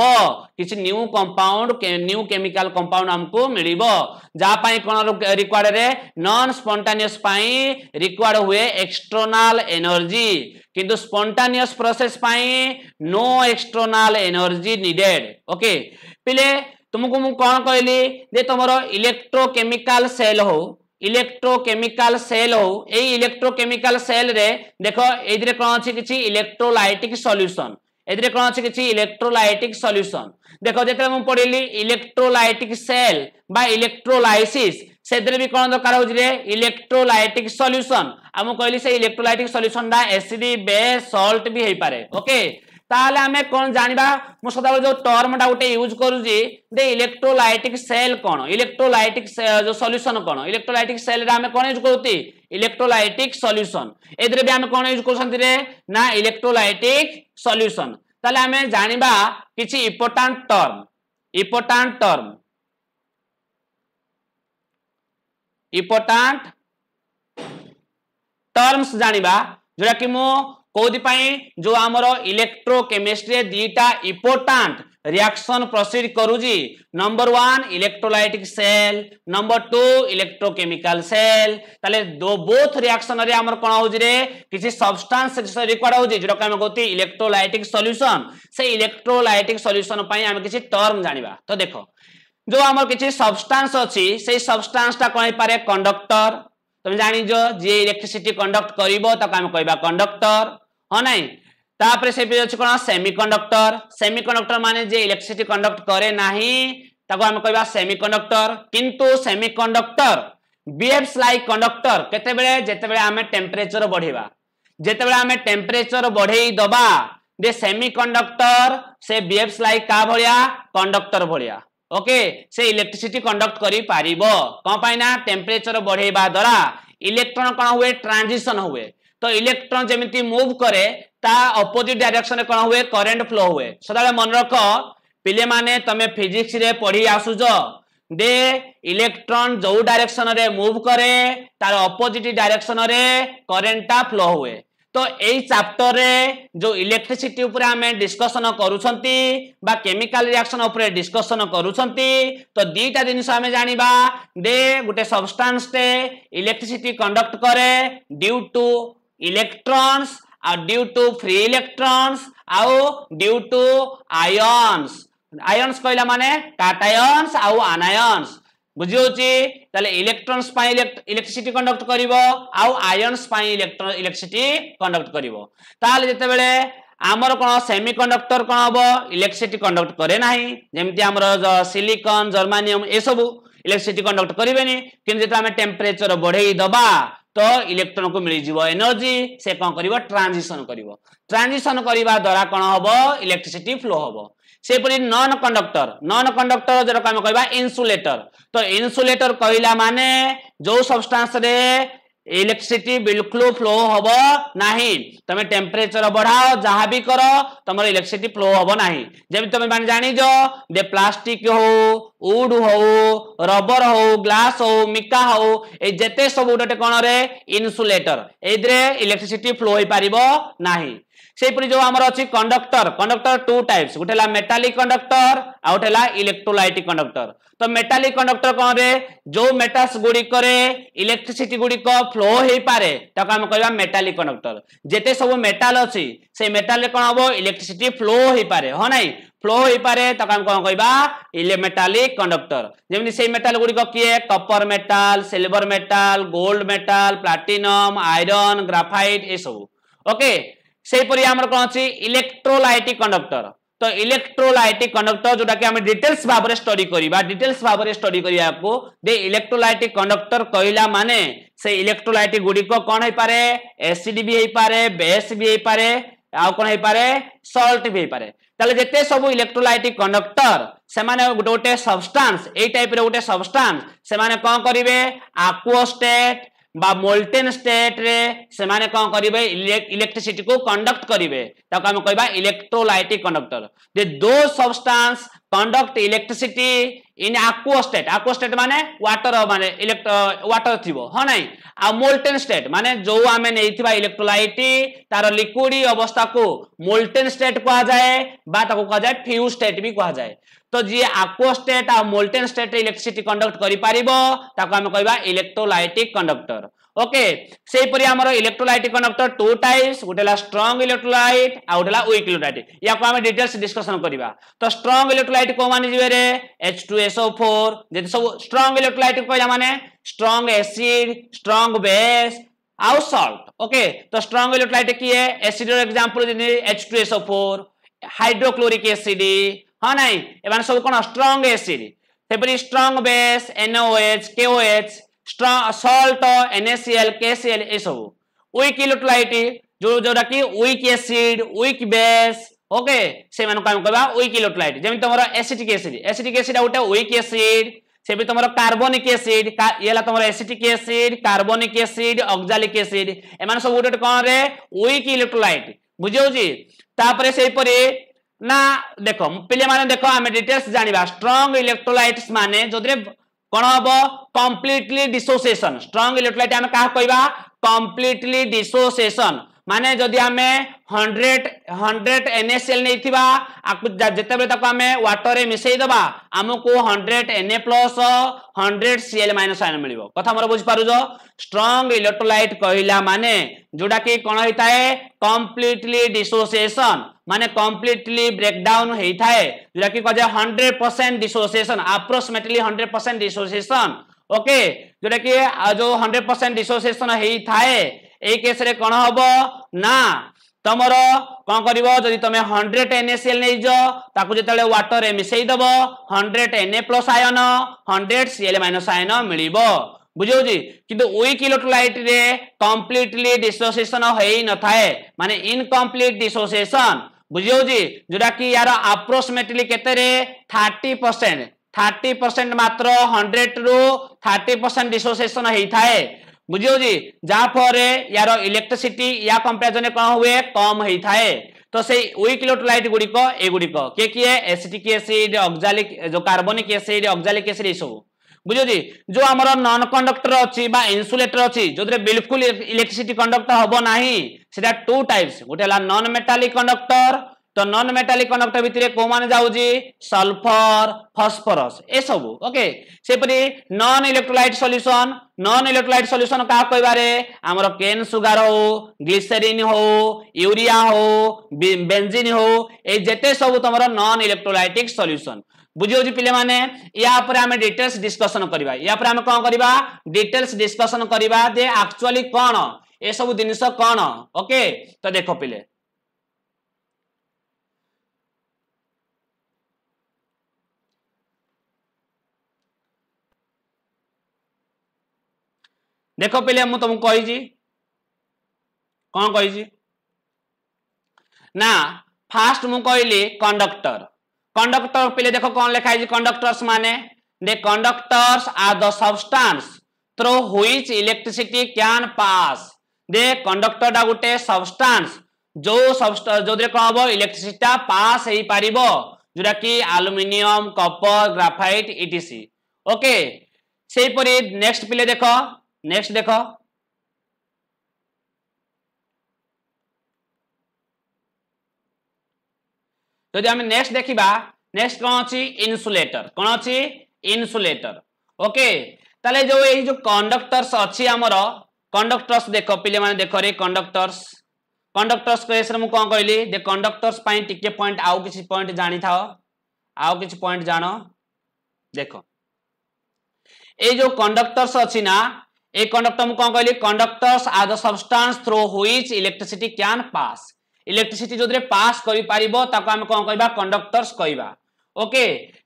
किसी new compound new chemical compound आमको मिल जहाँपाई कौन रिक्वायर्ड रे नॉन स्पॉन्टेनियस रिक्वायर्ड हुए एक्सटर्नल एनर्जी किंतु spontaneous process no external energy needed okay पिले तुमको मु कौन कहली जे तुम इलेक्ट्रोकेमिकाल सेल हो इलेक्ट्रोकेमिकाल सेल हो यही इलेक्ट्रोकेमिकाल सेल रे देख ये कौन अच्छी किसी इलेक्ट्रोलाइटिक सल्यूशन ये कौन अच्छी किसी इलेक्ट्रोलाइटिक सल्यूशन देख जिते मुझे पढ़ी इलेक्ट्रोलाइटिक सेल बा इलेक्ट्रोलाइसिस से भी कौन दरकार हो इलेक्ट्रोलाइटिक सल्यूशन आम कहली से इलेक्ट्रोलाइटिक सल्यूशन टा एसिड बेस सल्ट भी हो पारे ओके okay? তাহলে আমি কোণ জাঁয়া মু সদাবেলে যে টর্মটা গোটে ইউজ করছি যে ইলেকট্রোলাইটিক সেল কোণ ইলেকট্রোলাইটিক যে সল্যুসন কোণ ইলেকট্রোলাইটিক সেলরে আমি কোণ ইউজ করছি ইলেকট্রোলাইটিক সল্যুসন এদের বি আমি কোণ ইউজ করছেন না ইলেকট্রোলাইটিক সল্যুসন তাহলে আমি জাঁয়া কিছু important term important term important terms জাঁয়া যেটা কি মু कौपाई जो आमर इलेक्ट्रोकेमिस्ट्री दीटा इंपोर्टाट रिएक्शन प्रोसीड करुच्ची number one electrolytic cell number two electrochemical cell ताले दो बोथ रिएक्शन रे हमर कोन होजी रे किसी सब्सटेंस रिक्वायर्ड होजी जेटा हम कहते इलेक्ट्रोलाइटिक सॉल्यूशन से इलेक्ट्रोलाइटिक सॉल्यूशन पई हम किसी टर्म जानिबा तो देखो जो हमर किसी सब्सटेंस अछि से सब्सटेंसटा कोन पारे कंडक्टर তুমি জানিছ যে ইলেকট্রিসিটি কন্ডক্ট করব তাকে আমি কহবা কন্ডক্টর হ্যাঁ নাই তাপরে সেটি অছে কোণ সেমিকন্ডক্টর সেমিকন্ডক্টর মানে যে ইলেকট্রিসিটি কন্ডক্ট করে না তাকে আমি কহবা সেমিকন্ডক্টর কিন্তু সেমিকন্ডক্টর বিহেভস লাইক কন্ডক্টর কেতবে যেতবে আমি টেম্পরেচর বড়াইবা যেতবে আমি টেম্পরেচর বড়াই দবা যে সেমিকন্ডক্টর সে বিহেভস লাইক কা ভা কন্ডক্টর ভা ओके से इलेक्ट्रिसिटी कंडक्ट करी पारिबो कौन ना टेम्परेचर बढ़ेबा द्वारा इलेक्ट्रॉन कौन हुए ट्रांजिशन हुए तो इलेक्ट्रॉन जमी मूव करे ता अपोजिट डायरेक्शन कौन हुए करेन्ट फ्लो हुए सदा मन रख पिले माने तमे फिजिक्स पढ़ी आसुज दे इलेक्ट्रॉन जो डायरेक्शन रे मूव करे तार अपोजिट डायरेक्शन करेन्टा फ्लो हुए তো এই চাপ্টরে যে ইলেকট্রিসিটি উপরে আমি ডিসকসন করুচার বা কেমিকাল রিয়াকশন উপরে ডিসকসন করুচার তো দুইটা জিনিস আমি জাঁয়া দে গোটে সবস্টান্সটে ইলেকট্রিসিটি কন্ডক্ট করে ডিউ টু ইলেকট্রনস আর ডিউ টু ফ্রি ইলেকট্রনস আউ ডিউ টু আয়নস আয়নস কহিলা মানে কাটায়নস আউ আনায়নস बुझिहौची ताले इलेक्ट्रोन्स कंडक्ट कर आउ आयन्स कंडक्ट करते ताले जेतेबेले आमर कोन सेमीकंडक्टर कोन हबो इलेक्ट्रिसिटी कंडक्ट करे नाही जेमति आमर सिलिकॉन जर्मानियम ए सब इलेक्ट्रिसिटी कंडक्ट करें टेम्परेचर बढ़ेई दबा तो इलेक्ट्रोन को मिल जीव एनर्जी से कौन कर ट्रांजिशन कर ट्रांजिशन करवा द्वारा कौन हम इलेक्ट्रिसीटी फ्लो हम ସେହିପରି ନନ୍ କଣ୍ଡକ୍ଟର ନନ୍ କଣ୍ଡକ୍ଟର ଯେଉଁଟାକୁ ଆମେ କହିବା ଇନ୍ସୁଲେଟର ତ ଇନ୍ସୁଲେଟର କହିଲା ମାନେ ଯୋଉ ସବଷ୍ଟାନ୍ସରେ ଇଲେକ୍ଟ୍ରିସିଟି ବିଲକୁଲ ଫ୍ଲୋ ହବ ନାହିଁ ତମେ ଟେମ୍ପରେଚର ବଢାଅ ଯାହା ବି କର ତମର ଇଲେକ୍ଟ୍ରିସିଟି ଫ୍ଲୋ ହବ ନାହିଁ ଯେମିତି ତମେ ମାନେ ଜାଣିଛ ଯେ ପ୍ଲାଷ୍ଟିକ ହଉ ଉଡ୍ ହଉ ରବର ହଉ ଗ୍ଲାସ ହଉ ମିକା ହଉ ଏ ଯେତେ ସବୁ ଗୋଟେ କଣରେ ଇନସୁଲେଟର ଏଇଥିରେ ଇଲେକ୍ଟ୍ରିସିଟି ଫ୍ଲୋ ହେଇପାରିବ ନାହିଁ সেইপরি যে আমার অছি কন্ডক্টর কন্ডক্টর টু টাইপস গোটে হল মেটালিক কন্ডক্টর আউ গোটে হল ইলেকট্রোলাইটিক কন্ডক্টর তো মেটালিক কন্ডক্টর কোন রে যে মেটাস গুড়িকরে ইলেকট্রিসিটি গুড়িক ফ্লো হই পারে তাকে আমি কইবা মেটালিক কন্ডক্টর যেতে সব মেটাল অছি সেই মেটাল কোন হবো ইলেকট্রিসিটি ফ্লো হই পারে হ নাই ফ্লো হইপারে তাকে আমি কম কহবা মেটালিক কন্ডক্টর যেমনি সেই মেটাল গুড়িক কিয়ে copper metal silver metal gold metal platinum iron graphite এসব ওকে সেইপরি আমার কোণ অছি ইলেকট্রোলাইটিক কন্ডক্টর তো ইলেকট্রোলাইটিক কন্ডক্টর যেটাকে আমি ডিটেলস ভাবে স্টডি করা ডিটেলস ভাবে স্টডি করা দে ইলেকট্রোলাইটিক কন্ডক্টর কহিলা মানে সে ইলেকট্রোলাইটিক গুড়িক কণ হইপারে এসিড বি হইপারে বেস বি হইপারে আউ কোণ হইপারে সল্ট বি হইপারে তাহলে যেতে সব ইলেকট্রোলাইটিক কন্ডক্টর সেমানে গোটে গোটে সবস্টান্স এই টাইপের গোটে সবস্টান্স সেমানে কণ করিবে আকুও স্টেট বা মোল্টেন স্টেট্রে সেমানে কম করবে ইলেকট্রিসিটি কু কন্ডক্ট করবে তাকে আমি কহবা ইলেকট্রোলাইটিক কন্ডক্টর যে দো substance conduct electricity in aqua state aqua state মানে ওয়াটর মানে ওয়াটর থিব হ্যাঁ নাই আর মোল্টেন স্টেট মানে যে আমি নেইথিবা ইলেকট্রোলাইট তার লিকুইড অবস্থা কু মোল্টেন স্টেট কুয়া যায় বা তাকে কুয়া যায় ফিউ স্টেট বি কুয়া যায় तो जी आक्वा स्टेट आ मोल्टेन स्टेट इलेक्ट्रिसिटी कंडक्ट कर इलेक्ट्रोलाइटिक कंडक्टर ओके से इलेक्ट्रोलाइटिक कंडक्टर टू टाइप्स गोटे स्ट्रंग इलेक्ट्रोलाइट आ गोटे वीक इलेक्ट्रोलाइट या आम डिटेल्स डिस्कसन करवा तो स्ट्रंग इलेक्ट्रोलाइट कौ मानी जी एच टू एसओ फोर जब सब स्ट्रंग इलेक्ट्रोलाइट कहला मैंने स्ट्रंग एसिड स्ट्रंग बेस आउ सल्ट ओके तो स्ट्रंग इलेक्ट्रोलाइट किए acid example H two SO four hydrochloric acid ହଁ ନାଇଁ ଏମାନେ ସବୁ କ'ଣ ଷ୍ଟ୍ରଙ୍ଗ ଏସିଡ୍ ସେପରି strong base NOH KOH salt NACL KCL ଏସବୁ ୱିକ୍ ଇଲେକ୍ଟ୍ରୋଲାଇଟ୍ ଯୋଉ ଯୋଉଟାକି weak acid weak base okay ସେମାନଙ୍କୁ ଆମେ କହିବା ୱିକ୍ ଇଲେକ୍ଟ୍ରୋଲାଇଟ୍ ଯେମିତି ତମର ଏସିଟିକ୍ ଏସିଡ୍ ଏସିଟିକ୍ ଏସିଡ୍ ଗୋଟେ ୱିକ୍ ଏସିଡ୍ ସେମିତି ତମର କାର୍ବୋନିକ ଏସିଡ୍ ଇଏ ହେଲା ତମର acetic acid carbonic acid oxalic acid ଏମାନେ ସବୁ ଗୋଟେ ଗୋଟେ କ'ଣରେ ୱିକ୍ ଇଲେକ୍ଟ୍ରୋଲାଇଟ୍ ବୁଝି ହଉଛି ତାପରେ ସେହିପରି ना देखो पहिले माने देखो हामी डिटेल्स जानिबा स्ट्रङ इलेक्ट्रोलाइट्स माने जोधरे कोन होबो कम्प्लीटली डिसोसिएशन स्ट्रङ इलेक्ट्रोलाइट माने का कहिबा कम्प्लीटली डिसोसिएशन माने जदि आम हंड्रेड हंड्रेड एनएसएल नहीं जितेबले आम व्वाटर मिसईदे आमको hundred N A plus hundred CL minus ion मिल कथा मोर बुझीपारुच स्ट्रंग इलेक्ट्रोलाइट कहला माने जोटा कि कौन होता है कंप्लीटली डिसोसिएशन माने कंप्लीटली ब्रेकडाउन होता है जोटा कि कह hundred percent dissociation approximately hundred percent dissociation okay जोटा कि जो हंड्रेड परसेंट डिसोसिएशन होता है এই কেসরে কোণ হব না তোমার কম করব যদি তুমি হন্ড্রেড এনএসিএল নেইছ তাকে যেতবে ওয়াটরে মিশাই দেব hundred N A plus ion hundred CL minus ion মিলব বুঝাউছি কিন্তু উইক রে কমপ্লিটলি ডিসোসিয়েসন হয়ে নথায়ে মানে ইনকমপ্লিট ডিসোসিয়েসন বুঝাউছি যেটা কি ইয়ার আপ্রোক্সিমেটলি কেতে থার্টি পরসেন্ট থার্টি পরসেন্ট মাত্র হন্ড্রেড রু থার্টি পরসেন্ট ডিসোসিয়েসন হয়ে থাকে बुझियो यार इलेक्ट्रिसीटी या कंपेरिजन कौन हुए कम होता तो से वीक इलेक्ट्रोलाइट गुड़िक एगुड़िक किए किए एसिटिक एसिड अक्जालिक जो कार्बनिक एसिड अक्जालिक एसिड ये सब जो आम नन कंडक्टर अच्छी इनसुलेटर अच्छी जो बिल्कुल इलेक्ट्रिसीटी कंडक्टर हम ना टू टाइप्स गोटे नन मेटालिक कंडक्टर তো নন মেটালিক কন্ডক্টর ভিতরে কোমানে যাচ্ছি সলফর ফসফরস এসবু ওকে সেপরি non electrolyte solution non electrolyte solution কাহ কহবারে আমার কেন সুগার হো গ্লিসেরিন হো ইউরিয়া হো বেঞ্জিন হো এই যেতে সবু তোমার নন ইলেকট্রোলাইটিক সল্যুসন বুঝি হচ্ছে পিলে মানে ইয়াপরে আমি ডিটেলস ডিসকসন করা ইয়াপরে আমি কম করা ডিটেলস ডিসকসন করা যে আকচুয়ালি কণ এসব জিনিস কণ ওকে তো দেখ পিলে ଦେଖ ପିଲା ମୁଁ ତୁମକୁ କହିଛି କ'ଣ କହିଛି ନା ଫାଷ୍ଟ ମୁଁ କହିଲି କଣ୍ଡକ୍ଟର କଣ୍ଡକ୍ଟର ପିଲେ ଦେଖ କ'ଣ ଲେଖା ହେଇଛି କଣ୍ଡକ୍ଟର୍ସ ମାନେ the conductors are the substance through which electricity can pass ଦେ କଣ୍ଡକ୍ଟରଟା ଗୋଟେ ସବଷ୍ଟାନ୍ସ ଯୋଉ ଯୋଉଥିରେ କ'ଣ ହବ ଇଲେକ୍ଟ୍ରିସିଟିଟା ପାସ୍ ହେଇପାରିବ ଯୋଉଟା କି aluminium copper graphite etc okay ସେହିପରି ନେକ୍ସଟ ପିଲେ ଦେଖ नेक्स्ट देखो जदि आम नेक्स्ट देखा नेक्स्ट कौन अच्छी इनसुलेटर कौन अच्छी इनसुलेटर ओके ताले जो ये जो कंडक्टर्स अच्छी आमर कंडक्टर्स देख पे देख रे कंडक्टर्स कंडक्टर्स केस कौन कहली दे कंडक्टर्स टिके पॉइंट आउ किसी पॉइंट जानी था आउ किसी पॉइंट जान देख ये जो कंडक्टर्स अच्छी ना ए कंडक्टर मु कौन कहली conductors are the substance through which electricity can pass electricity जोदरे पास करि पारिबो ताको हम कोन कहबा कंडक्टर्स कहबा ओके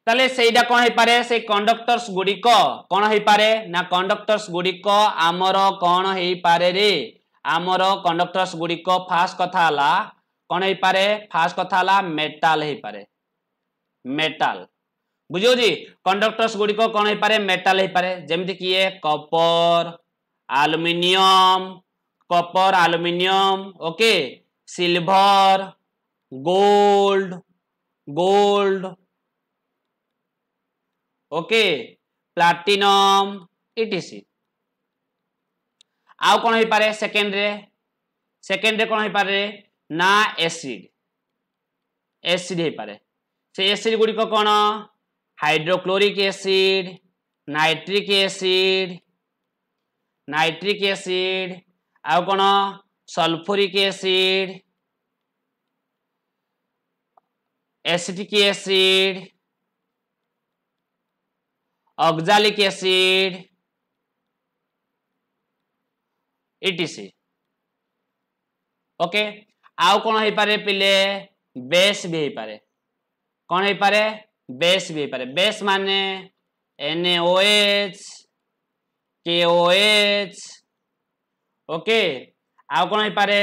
तले सेइडा कोन हे पारे से कंडक्टर्स गुडी कोन हे पारे ना कंडक्टर्स गुडी आमर कोन हे पारे रे आमर कंडक्टर्स गुडी फास्ट कथा हला कोन हे पारे फास्ट कथा हला मेटल हे पारे मेटल বুঝিহଉଛି কন্ডক্টরস গুড়ি কণ হইপরে মেটাল হইপরে যেমি কি copper aluminium copper aluminium okay silver gold gold okay platinum etc আউ কোন হইপরে সেকেন্ডরে সেকেন্ডরে কোন হইপরে না এসিড এসিড হইপরে সে এসিড গুড়ি কণ hydrochloric acid nitric acid nitric acid आउ कौन sulphuric acid acetic acid oxalic acid etc okay आउ कौन हो पारे पिले बेस भी हो पारे कौन हो पारे बेस भी पर बेस माने N H K H okay आउ कौन पारे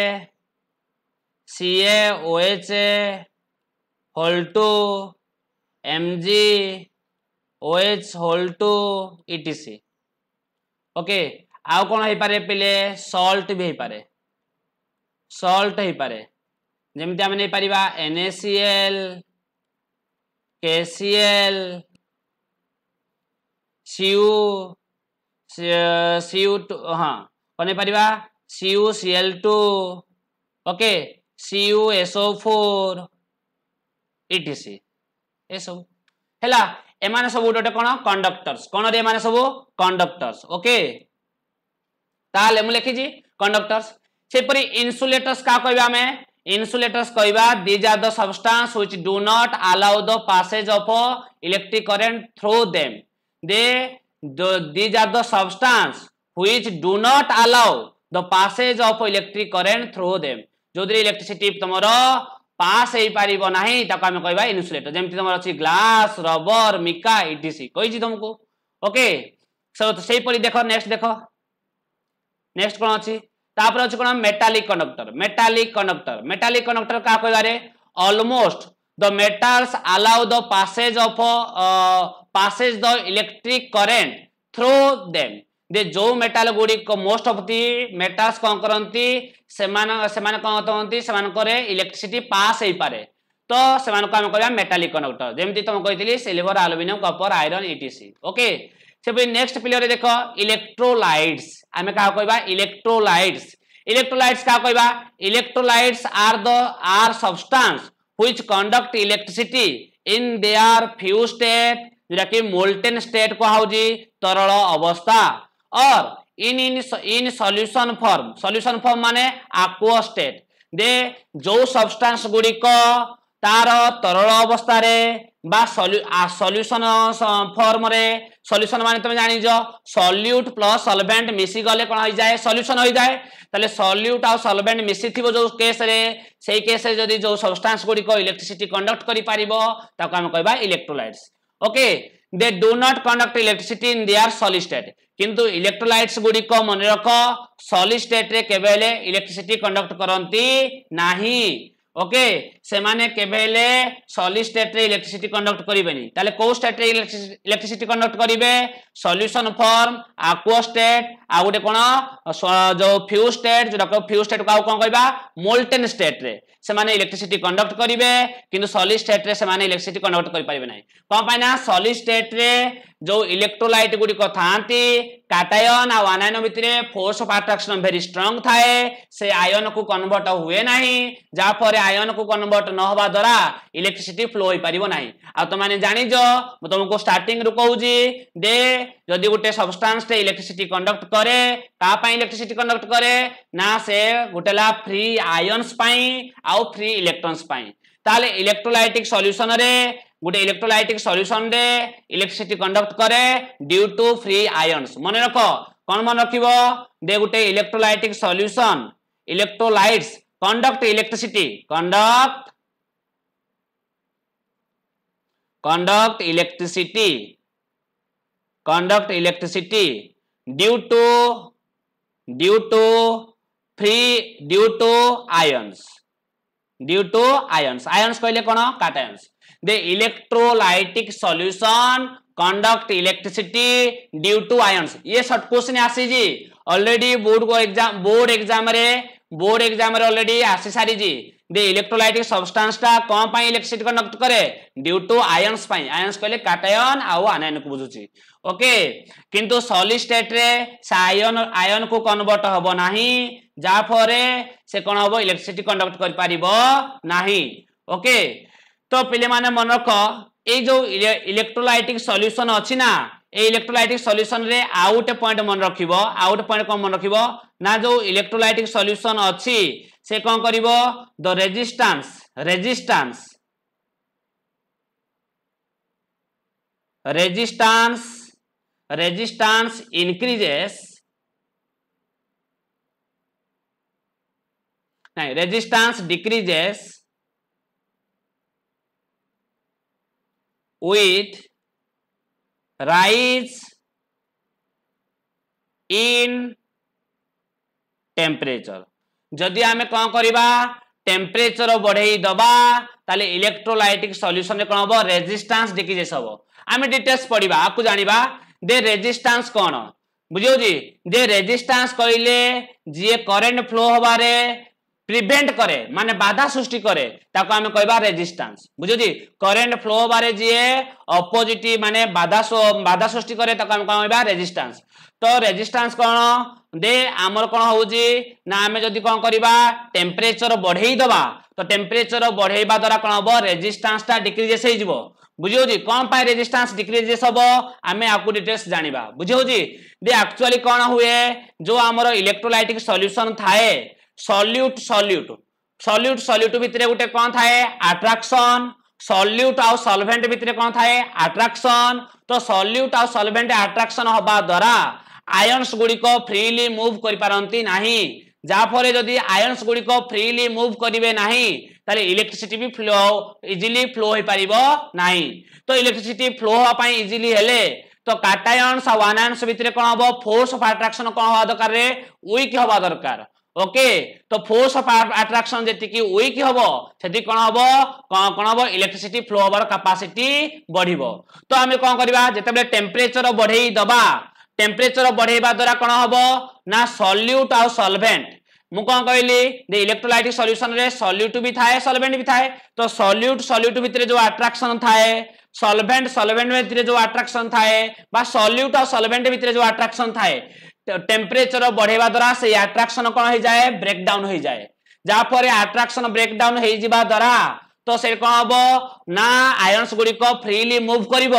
C H whole two M G OH whole two etc okay आउ कौन हो पारे पे सल्ट भी हो पारे सल्ट हो पारे जमी आम नहीं पार N A C L K C L CU CU two हाँ कौन पार CU C L two okay CU SO four etc सब सब गोटे कौन कंडक्टर्स कौन रे सब कंडक्टर्स ओके ताल मुझे लिखीजी कंडक्टर्स से इन्सुलेटर्स क्या कहें insulators koiba these are the substance which do not allow the passage of a electric current through them they the, these are the substance which do not allow the passage of electric current through them যদি electricity তোমার pass হইপারিব না তাকে আমি কহবা insulator যেমন তোমার অছি glass রবর মিকা etc কইছি তোমাকে ওকে সেইপরি দেখ নেক্সট দেখ নেক্সট কোণ অছি ତାପରେ ଅଛି କ'ଣ metallic conductor metallic conductor metallic conductor କାହା କହିବାରେ almost the metals allow the passage of passage the electric current through them ଦେ ଯେଉଁ ମେଟାଲ ଗୁଡ଼ିକ ମୋଷ୍ଟ ଅଫ୍ ଦି ମେଟାଲ୍ସ କ'ଣ କରନ୍ତି ସେମାନେ ସେମାନେ କ'ଣ କରନ୍ତି ସେମାନଙ୍କର ଇଲେକ୍ଟ୍ରିସିଟି ପାସ୍ ହେଇପାରେ ତ ସେମାନଙ୍କୁ ଆମେ କହିବା ମେଟାଲିକ୍ କଣ୍ଡକ୍ଟର ଯେମିତି ତୁମକୁ କହିଥିଲି silver aluminium copper iron etc okay ସେପରି ନେକ୍ସଟ ପିଲରରେ ଦେଖ ଇଲେକ୍ଟ୍ରୋଲାଇଟ୍ସ आम क्या कह इलेक्ट्रोलाइट्स इलेक्ट्रोलाइट्स क्या कह electrolytes are the are substance which conduct electricity in their फ्यू स्टेट जोटा कि मोल्टेन स्टेट को हूँ तरल अवस्था और in in in solution form solution form माने आक्वा स्टेट दे जो सब्सटेंस गुड़िक तार तरल अवस्था रे बा सॉल्यूशन फॉर्म रे সলিউশন মানে তুমি জানিছ সলিউট প্লস সলভেন্ট মিশিগলে কোণ হয়ে যায় সলিউশন হয়ে যায় তাহলে সলিউট আর সলভেন্ট মিশিথিব যে কেসরে সেই কেসরে যদি যে সবস্টান্স গুড়ি ইলেকট্রিসিটি কন্ডক্ট করে পারিব তাকে আমি কহবা electrolytes okay they do not conduct electricity in their solid state কিন্তু ইলেকট্রোলাইটস গুড়িক মনে রখ সলিড স্টেট্রে কেবে হলে ইলেকট্রিসিটি কন্ডক্ট করতে নাহি ওকে সেমানে কেবে হলে সলিড স্টেটরে ইলেকট্রিসিটি কন্ডক্ট করবেনি তাহলে কেউ স্টেটরে ইলেকট্রিসিটি কন্ডক্ট করবে সল্যুশন ফর্ম আকুয়া স্টেট আউ গোটে কোণ যে ফিউ স্টেট যেটা ফিউ স্টেট আউ কোণ কহবা মোল্টেন স্টেটরে সেমানে ইলেকট্রিসিটি কন্ডক্ট করবে কিন্তু সলিড স্টেটরে সেমানে ইলেকট্রিসিটি কন্ডক্ট করে পারবে না কোণ পাই না সলিড স্টেটরে যে ইলেকট্রোলাইট গুড়ি থাকে કાટાયન આ આનાયનમિતિરે force of attraction very strong થાય સે આયન કુ કન્વર્ટ હુએ નહીં ଯାହା ଫଳରେ ଆୟନକୁ କନଭର୍ଟ ନହେବା ଦ୍ୱାରା ଇଲେକ୍ଟ୍ରିସିଟି ଫ୍ଲୋ ହୋଇପାରିବ ନାହିଁ ଆଉ ତମେ ଜାଣିଛ ମୁଁ ତମକୁ ଷ୍ଟାର୍ଟିଂରୁ କହୁଛି ଦେ ଯଦି ଗୋଟେ ସବଷ୍ଟାନ୍ସଟେ ଇଲେକ୍ଟ୍ରିସିଟି କଣ୍ଡକ୍ଟ କରେ ତା ପାଇଁ ଇଲେକ୍ଟ୍ରିସିଟି କଣ୍ଡକ୍ଟ କରେ ନା ସେ ଗୋଟେ ହେଲା ଫ୍ରି ଆୟନ୍ସ ପାଇଁ ଆଉ ଫ୍ରି ଇଲେକ୍ଟ୍ରନ୍ସ ପାଇଁ তাহলে ইলেকট্রোলাইটিক সল্যুশনরে গোটে ইলেকট্রোলাইটিক সল্যুশনরে ইলেকট্রিসিটি কন্ডক্ট করে ডিউ টু ফ্রি আয়ন্স মনে রখ কোণ মনে রাখব দে গোটে electrolytic solution electrolytes conduct electricity conduct conduct electricity conduct electricity due to due to free due to ions due to ions ions कहले कौन cations the electrolytic solution conduct electricity due to ions ये short question आसी जी already board को exam board exam रे board exam रे already आसी सारी जी दे इलेक्ट्रोलाइटिक सब्सटेंस टा कोन पई इलेक्ट्रिसिटी कंडक्ट करे ड्यू टू आयन्स पई आयन्स कहले काटायन आउ आनायन को बुझुची ओके किंतु सॉलिड स्टेट रे आयन आयन को कन्वर्ट हबो नाही ଯାହାଫଳରେ ସେ କ'ଣ ହେବ ଇଲେକ୍ଟ୍ରିସିଟି କଣ୍ଡକ୍ଟ କରିପାରିବ ନାହିଁ ଓକେ ତ ପିଲାମାନେ ମନେ ରଖ ଏଇ ଯେଉଁ ଇଲେକ୍ଟ୍ରୋଲାଇଟିକ୍ ସଲ୍ୟୁସନ୍ ଅଛି ନା এই ইলেকট্রোলাইটিক সল্যুসনরে আউ গোটে পয়েন্ট মনে রাখব আউ গোটে পয়েন্ট কম মনে রাখব না যে ইলেকট্রোলাইটিক সল্যুসন অছি সে কম করব the resistance resistance resistance resistance increases Now, resistance decreases with rise in temperature. যদি আমি কଣ କରିବା টেম্পরেচর বড়াই দবা তাহলে ইলেকট্রোলাইটিক সল্যুশন কণ হব রেজিষ্টান্স ডিক্রিজেস হব আমি ডিটেলস পড়া আকু জাঁয়া দে রেজিষ্টান্স কণ বুঝি যে রেজিষ্টান্স কহিলে যে করেন্ট ফ্লো হবারে প্রিভেন্ট করে মানে বাধা সৃষ্টি করে তাকে আমি কহবা রেজিস্টান্স বুঝুছি করেন্ট ফ্লো বারে যিয়ে অপোজিট মানে বাধা বাধা সৃষ্টি করে তাকে আমি কহবা রেজিস্টান্স তো রেজিস্টান্স কোণ দে আমার কোণ হচ্ছে না আমি যদি কোণ করা টেম্পরেচর বড়াই দেবা তো টেম্পরেচর বড়াইবা দ্বারা কোণ হব রেজিস্টান্সটা ডিক্রিজেস হয়ে যাব বুঝি হচ্ছে কোণ পাই রেজিস্টান্স ডিক্রিজেস হব আমি আকু ডিটেলস জাঁয়া বুঝি হচ্ছে দে আকচুয়ালি কোণ হুয়ে যে আমার ইলেকট্রোলাইটিক সল্যুসন থাকে सल्यूट सल्यूट सल्यूट सल्यूट भितर गोटे कौन थाए आट्राक्शन सल्यूट आउ सलभेन्ट भितर कौन थाए आट्राक्शन तो सल्यूट आउ सलभेन्ट आट्राक्शन हवा द्वारा आयन्स गुड़िक फ्रिली मुव करपारती ना যাফলে যদি আয়ন্স গুড়ি ফ্রিলি মুভ করবে না তাহলে electricity be flow easily flow হয়ে পারিব না তো ইলেকট্রিসিটি ফ্লো হওয়া ইজিলি হলে তো কাটায়ন্স আনায়ন্স ভিতরে কম হব ফোর্স অফ আট্রাকশন কম হওয়া দরকার উইক হওয়া দরকার ওকে তো ফোর্স অফ আট্রাকশন যেতিকি উইক হব সেটি কোণ হব কোণ হব ইলেকট্রিসিটি ফ্লো হবার ক্যাপাসিটি বড়িব তো আমি কোণ করিবা যেতবেলে টেম্পারেচর বড়েই দবা টেম্পারেচর বড়াইবা দ্বারা কোণ হব না সল্যুট আউ সলভেন্ট ମୁଁ କ'ଣ କହିଲି ଇଲେକ୍ଟ୍ରୋଲାଇଟ୍ ସଲ୍ୟୁସନ୍ରେ ସଲ୍ୟୁଟ୍ ବି ଥାଏ ସଲଭେଣ୍ଟ ବି ଥାଏ ତ ସଲ୍ୟୁଟ୍ ସଲ୍ୟୁଟ୍ ଭିତରେ ଯେଉଁ ଆଟ୍ରାକ୍ସନ୍ ଥାଏ ସଲଭେଣ୍ଟ ସଲଭେଣ୍ଟ ଭିତରେ ଯେଉଁ ଆଟ୍ରାକ୍ସନ୍ ଥାଏ ବା ସଲ୍ୟୁଟ୍ ଆଉ ସଲଭେଣ୍ଟ ଭିତରେ ଯେଉଁ ଆଟ୍ରାକ୍ସନ୍ ଥାଏ টেম্পারেচর বড়াইবা দ্বারা সেই আট্রাকশন কোণ হয়ে যায় ব্রেকডাউন হয়ে যায় যাফলে আট্রাকশন ব্রেকডাউন হয়ে যা দ্বারা তো সে কম হব না আয়নস গুড়ি ফ্রিলি মুভ করব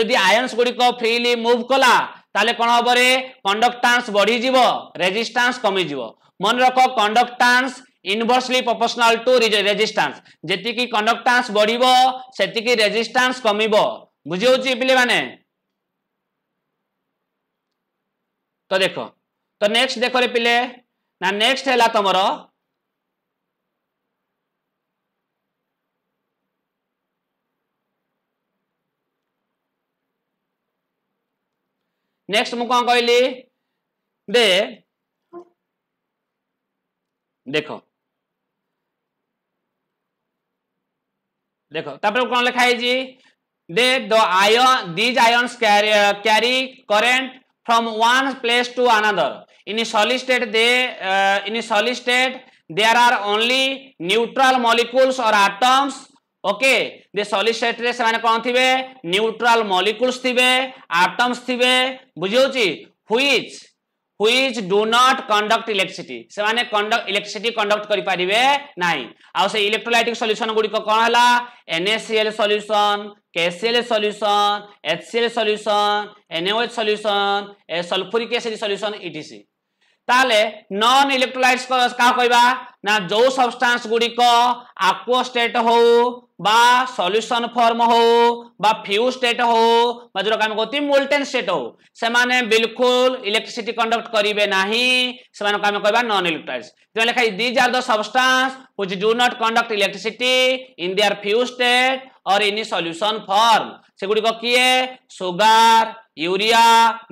যদি আয়নস গুড়ি ফ্রিলি মুভ কলা তাহলে কোণ হব রে কন্ডক্টান্স বড়িযিব রেজিস্টান্স কমিযিব মনে রখ conductance inversely proportional to resistance যেতিকি কন্ডক্টান্স বড়িব সেতিকি রেজিস্টান্স কমিব বুঝি হচ্ছে পিলে মানে तो देखो तो नेक्स्ट देखो रे पिले ना नेक्स्ट है तुम नेक्स्ट मु कौन कहली दे देख देख तापर कौन लिखाई दे the ion these ion carry current from one place to another. In a solid state, they uh, in a solid state there are only neutral molecules or atoms. Okay the solid state रे सेमाने कोन थिबे neutral molecules थिबे atoms थिबे बुझियोची which which do not conduct electricity সেমানে conduct electricity conduct করি পারিবে নাই আউ সে ইলেকট্রোলাইটিক সলিউশন গুড়ি কোন হলা NaCl solution KCl solution HCl solution NaOH solution sulphuric acid solution etc তাহলে নন ইলেকট্রোলাইটস কাহা কইবা না যৌ সবস্টান্স গুড়িক আকুয়া স্টেট হো বা সল্যুসন ফর্ম হো বা ফিউ স্টেট হো বা যেটা আমি কহতি মোল্টেন স্টেট হো সেমানে বিলকুল ইলেকট্রিসিটি কন্ডক্ট করিবে নাহি সেমানক আমি কইবা নন ইলেকট্রোলাইটস তেমন লেখা these are the substance which do not conduct electricity in their ফিউ state or in solution form সেগুড়িক কিয়ে সুগার ইউরিয়া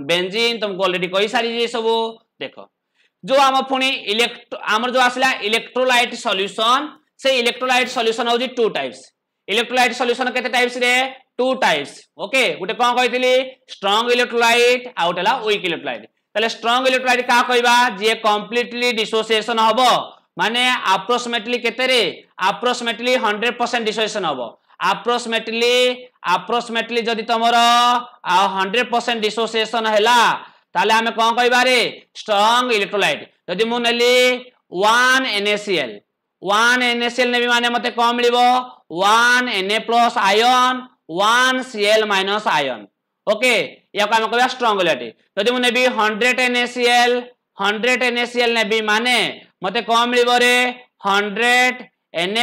বেঞ্জিন তোমাকে অলরেডি কই সারি সবু দেখো जो आम पुणी इलेक्ट्रो आमर जो आसला इलेक्ट्रोलाइट सॉल्यूशन से इलेक्ट्रोलाइट सॉल्यूशन हूँ टू टाइप्स इलेक्ट्रोलाइट सॉल्यूशन केते टाइप्स रे टू टाइप्स ओके गोटे कौन कही स्ट्रंग इलेक्ट्रोलाइट आउ गोटे वीक इलेक्ट्रोलाइट তাহলে স্ট্রং ইলেকট্রোলাইট কাহ কহবা যে কমপ্লিটলি ডিসোসিয়েসন হব মানে আপ্রোক্সিমেটলি কেতেরে আপ্রোক্সিমেটলি হন্ড্রেড পরসেন্ট ডিসোসিয়েসন হব আপ্রোক্সিমেটলি আপ্রোক্সিমেটলি যদি তোমার হন্ড্রেড পরসেন্ট ডিসোসিয়েসন হেলা তাহলে আমি কম কইবারে স্ট্রং ইলেকট্রোলাইট যদি মু নেলি 1 NaCl 1 NaCl নেবি মানে মতে কম মিলিব 1 Na+ ion 1 Cl- ion okay ইয়াকো আমি কইবা স্ট্রং ইলেকট্রোলাইট যদি মু নেবি 100 NaCl 100 NaCl নেবি মানে মতে কম মিলিব রে 100 Na+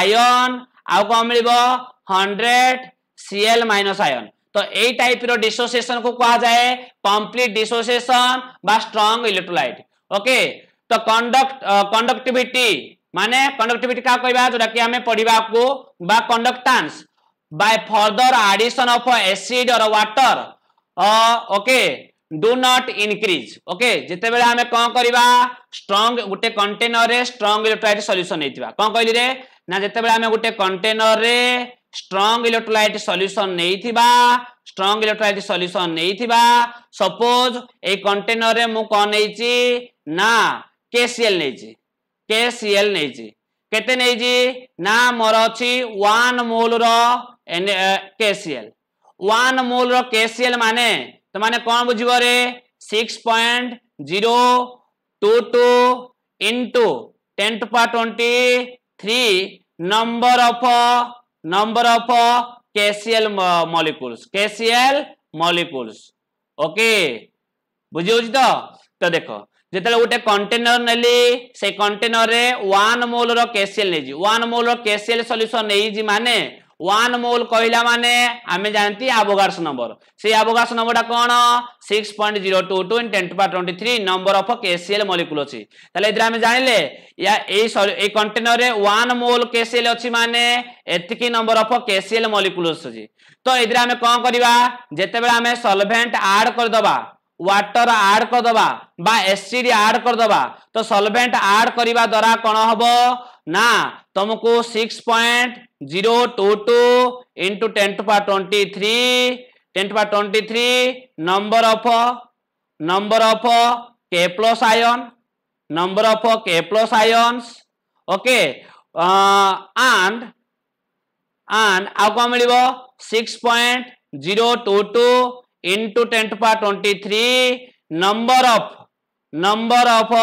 আয়ন ଆଉ କଣ ମିଳିବ 100 Cl- ଆୟନ तो તો એ ટાઈપનો को कहा जाए कंप्लीट डिसोसिएशन बा સ્ટ્રોંગ इलेक्ट्रोलाइट ओके तो कंडक्ट कंडक्टिविटी माने कंडक्टिविटी का कहवा जो कि आम पढ़ा को बा conductance by further addition of acid और water okay do not increase okay जिते बे आम कौन करवा स्ट्रंग गोटे कंटेनर रे स्ट्रंग इलेक्ट्रोलाइट सल्यूशन होता कौन कहली रे ना जिते बे आम गोटे कंटेनर रे স্ট্রং ইলেকট্রোলাইট সল্যুশন নেইথিবা স্ট্রং ইলেকট্রোলাইট সল্যুশন নেইথিবা সপোজ এই কন্টেনরে মু কোন নেইছি না KCl নেইছি KCl নেইছি কেতে নেইছি না মোর অছি 1 মোল র KCl 1 মোল র KCl মানে তো মানে কোন বুঝিব রে 6.022 into 10 to power 23 number of number of uh, KCl uh, molecules. KCl molecules. Okay. বুঝি হচ্ছে তো তো দেখো যেতবে গোটে কন্টেনর নেলি সেই কন্টেনরে ওয়ান মোলর কেসিএল নেই ওয়ান মোলর কেসিএল সল্যুসন নেই মানে ওয়ান মোল কহিলা মানে আমি জানতি আবগাস নম্বর সেই আবগাস নম্বরটা কোণ six point zero two two in ten to power twenty three number of KCL molecule অছি তাহলে এদের আমি জানিলে ইয়া এই সরি এই কন্টেনরে ওয়ান মোল কেসিএল অছি মানে এতিকি নম্বর অফ কেসিএল মলিকুল অছি তো এদের আমি কোণ করিবা যেতবেলে আমি সলভেন্ট আড করিদবা ওয়াটর আড করিদবা বা এসিডি আড করিদবা তো সলভেন্ট আড করিবা দ্বারা কোণ হব ना तुमको six point zero two two into ten to twenty three ten to twenty three number of number of K plus ion number of K plus ions okay and and आउ मिल six point zero two two into ten to twenty three number of number of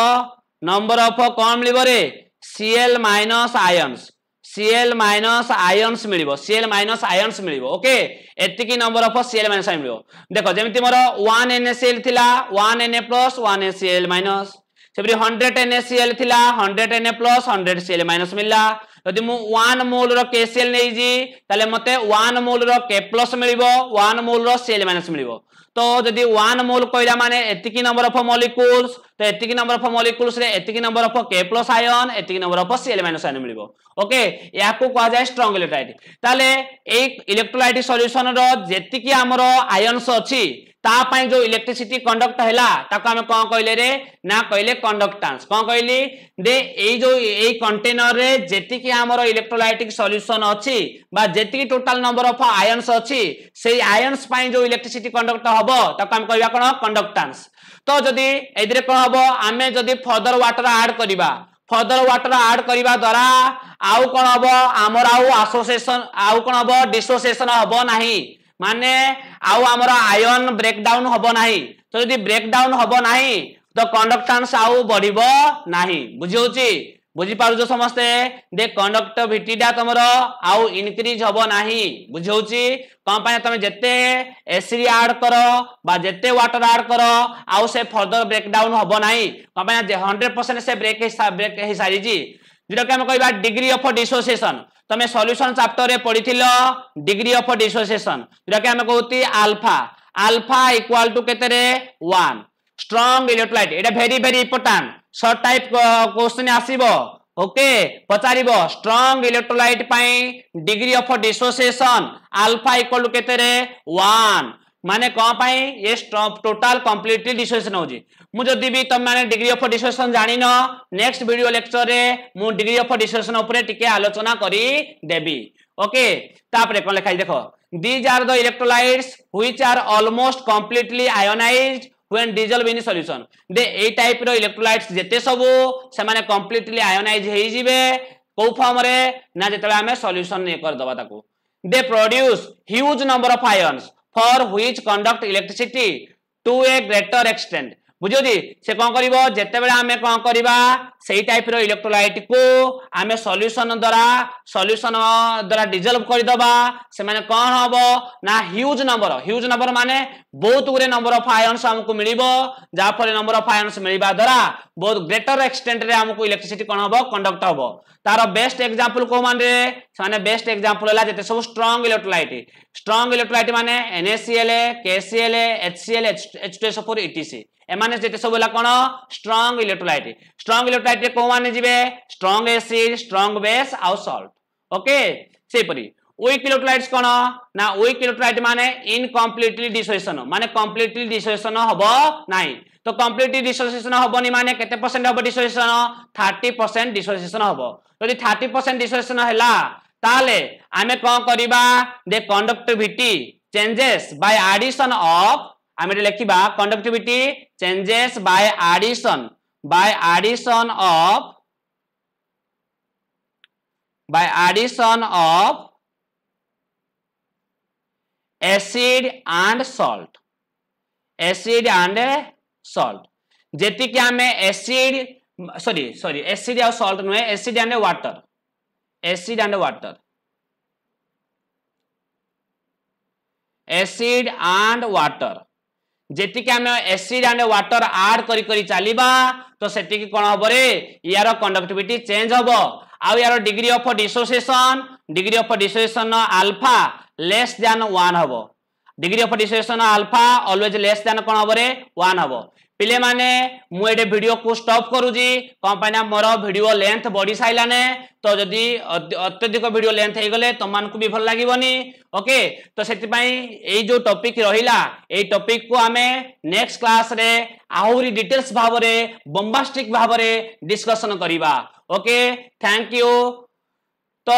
number of कौन मिले CL minus ions CL minus ions मिलिबो CL minus ions मिलिबो okay एतिकी number of CL minus ion मिलिबो देखो जेमिति मोर 1 NaCl थिला 1 Na+ 1 HCl- ସେପରି ହଣ୍ଡ୍ରେଡ୍ ଏନ୍ ଏସିଏଲ୍ ଥିଲା hundred N A plus hundred CL minus ମିଳିଲା ଯଦି ମୁଁ ୱାନ୍ ମୋଲ୍ର କେ ସିଏଲ୍ ନେଇଛି ତାହେଲେ ମୋତେ ୱାନ୍ ମୋଲ୍ର କେ ପ୍ଲସ୍ ମିଳିବ ୱାନ୍ ମୋଲ୍ର ସିଏଲ୍ ମାଇନସ୍ ମିଳିବ ତ ଯଦି ୱାନ୍ ମୋଲ୍ କହିଲା ମାନେ ଏତିକି ନମ୍ବର ଅଫ୍ ମଲିକୁଲ୍ସ ତ ଏତିକି ନମ୍ବର ଅଫ୍ ମଲିକୁଲ୍ସରେ ଏତିକି number of K plus ion ଏତିକି number of CL minus ion ମିଳିବ ଓକେ ଏହାକୁ କୁହାଯାଏ ଷ୍ଟ୍ରଙ୍ଗ ଇଲେକ୍ଟ୍ରାଇଟ୍ ତାହେଲେ ଏଇ ଇଲେକ୍ଟ୍ରୋଲାଇଟ୍ ସଲ୍ୟୁସନ୍ର ଯେତିକି ଆମର ଆୟନ୍ସ ଅଛି तापाई जो इलेक्ट्रिसिटी कंडक्ट है आम कौन कहले ना कहले कंडक्टांस कौन कहली दे यही जो यही कंटेनर रे जेती आमर इलेक्ट्रोलाइटिक सल्यूशन अच्छी जेती टोटाल नंबर अफ आयन्स अच्छी से आयन्स जो इलेक्ट्रिसिटी कंडक्ट हम ताको आम कहवा कौन कंडक्टांस तो जदि ए कौन हम आम जदि फर्दर वाटर आड करवा फर्दर वाटर आड करवा द्वारा आउ कौन हम आमर आउ आसोसीएसन आउ कौन हम डिसोसीएसन हम ना মানে আউ আমার আয়ন ব্রেকডাউন হব না তো যদি ব্রেকডাউন হব না তো কন্ডক্টান্স আউ বড়ব না বুঝি হচ্ছে বুঝিপারুছ সমস্তে দে কন্ডক্টিভিটিটা তোমার আউ ইনক্রিজ হব না বুঝি হচ্ছে কম পাই তুমি যেতে এসিড আড কর বা যেতে ওয়াটার আড কর আউ সে ফর্দর ব্রেকডাউন হব না কম পাই হন্ড্রেড পরসেন্ট সে ব্রেক ব্রেক হয়ে সারিছি যেটাকে আমি কহবা ডিগ্রি অফ ডিসোসিয়েসন তুমি সলুশন চাপ্টরে পড়িছিল ডিগ্রি অফ ডিসোসিয়েসন যেটাকে আমি কৌতি আলফা আলফা ইকুয়াল টু কেতে ওয়ান স্ট্রং ইলেকট্রোলাইট এটা very very important short type question আসব ওকে পচারিব স্ট্রং ইলেকট্রোলাইট পাই degree of dissociation alpha equal to কেতে ওয়ান माने कौन पाई ये टोटल कंप्लीटली डिसोसिएशन होची मु जदी भी तुम माने डिग्री ऑफ डिसोसिएशन जानि न नेक्स्ट वीडियो लेक्चर रे मु डिग्री ऑफ डिसोसिएशन ऊपर टिके आलोचना करी देबी ओके तापरे कोन लेखाई देखो these are the electrolytes which are almost completely ionized when dissolved in solution they type type ro electrolytes jete sabu semane completely ionize hei jibe kou form re na jetale ame solution ne kar for which conduct electricity to a greater extent ବୁଝୁଛି ସେ କ'ଣ କରିବ ଯେତେବେଳେ ଆମେ କ'ଣ କରିବା ସେଇ ଟାଇପ୍ର ଇଲେକ୍ଟ୍ରୋଲାଇଟ୍କୁ ଆମେ ସଲ୍ୟୁସନ୍ ଦ୍ୱାରା ସଲ୍ୟୁସନ୍ ଦ୍ୱାରା ଡିଜଲ୍ଭ କରିଦେବା ସେମାନେ କ'ଣ ହବ ନା ହ୍ୟୁଜ୍ ନମ୍ବର ହ୍ୟୁଜ୍ ନମ୍ବର ମାନେ ବହୁତ ଗୁଡ଼ିଏ ନମ୍ବର ଅଫ୍ ଆୟନ୍ସ ଆମକୁ ମିଳିବ ଯାହାଫଳରେ ନମ୍ବର ଅଫ୍ ଆୟନ୍ସ ମିଳିବା ଦ୍ୱାରା ବହୁତ ଗ୍ରେଟର ଏକ୍ସଟେଣ୍ଟରେ ଆମକୁ ଇଲେକ୍ଟ୍ରିସିଟି କ'ଣ ହବ କଣ୍ଡକ୍ଟ ହବ ତାର ବେଷ୍ଟ ଏକ୍ଜାମ୍ପଲ କେଉଁମାନେ ସେମାନେ ବେଷ୍ଟ ଏକ୍ଜାମ୍ପଲ ହେଲା ଯେତେ ସବୁ ଷ୍ଟ୍ରଙ୍ଗ ଇଲେକ୍ଟ୍ରୋଲାଇଟ୍ ଷ୍ଟ୍ରଙ୍ଗ ଇଲେକ୍ଟ୍ରୋଲାଇଟ୍ ମାନେ NACL KCL HCL H two S four etc ଏମାନେ ଯେତେ ସବୁ ହେଲା କ'ଣ ଷ୍ଟ୍ରଙ୍ଗ ଇଲେକ୍ଟ୍ରୋଲାଇଟ୍ ଷ୍ଟ୍ରଙ୍ଗ ଇଲେକ୍ଟ୍ରୋଲାଇଟ୍ରେ କେଉଁମାନେ ଯିବେ ଷ୍ଟ୍ରଙ୍ଗ ଏସିଡ୍ ଷ୍ଟ୍ରଙ୍ଗ ବେସ୍ ଆଉ ସଲ୍ଟ ଓକେ ସେହିପରି উইক ইলেক্ট্রোলাইটস কোন না উইক ইলেক্ট্রোলাইট মানে ইনকমপ্লিটলি ডিসোসিয়েশন মানে কমপ্লিটলি ডিসোসিয়েশন হব নাই তো কমপ্লিটলি ডিসোসিয়েসন হবনি মানে কেতে পরসেন্ট হব ডিসোসিয়েসন থার্টি পরসেন্ট ডিসোসিয়েসন হব যদি থার্টি পরসেন্ট ডিসোসিয়েসন হেলা তাহলে আমি কম করিবা the conductivity changes by addition of আমি এটা লিখিবা conductivity changes by addition by addition of by addition of acid and salt acid and salt जेटिक आम एसीड सरी सरी एसीड आ सल्ट नुहे acid and water acid and water acid and water जेटिक आम एसीड एंड वाटर आड करी करी चलबा तो सेटिक कोन हबरे यार कंडक्टिविटी चेंज हबो आउ यार degree of dissociation degree of dissociation alpha less than 1 हबो degree of dissociation alpha always less than कोन हबरे 1 हबो ପିଲେମାନେ ମୁଁ ଏଠି ଭିଡ଼ିଓକୁ ଷ୍ଟପ୍ କରୁଛି କ'ଣ ପାଇଁ ନା ମୋର ଭିଡ଼ିଓ ଲେନ୍ଥ ବଢ଼ି ସାରିଲାନେ ତ ଯଦି ଅତ୍ୟଧିକ ଭିଡ଼ିଓ ଲେନ୍ଥ ହେଇଗଲେ ତମମାନଙ୍କୁ ବି ଭଲ ଲାଗିବନି ଓକେ ତ ସେଥିପାଇଁ ଏଇ ଯେଉଁ ଟପିକ୍ ରହିଲା ଏଇ ଟପିକ୍କୁ ଆମେ ନେକ୍ସଟ କ୍ଲାସ୍ରେ ଆହୁରି ଡିଟେଲ୍ସ ଭାବରେ ବମ୍ବାଷ୍ଟିକ୍ ଭାବରେ ଡିସ୍କସନ୍ କରିବା ଓକେ ଥ୍ୟାଙ୍କ ୟୁ ତ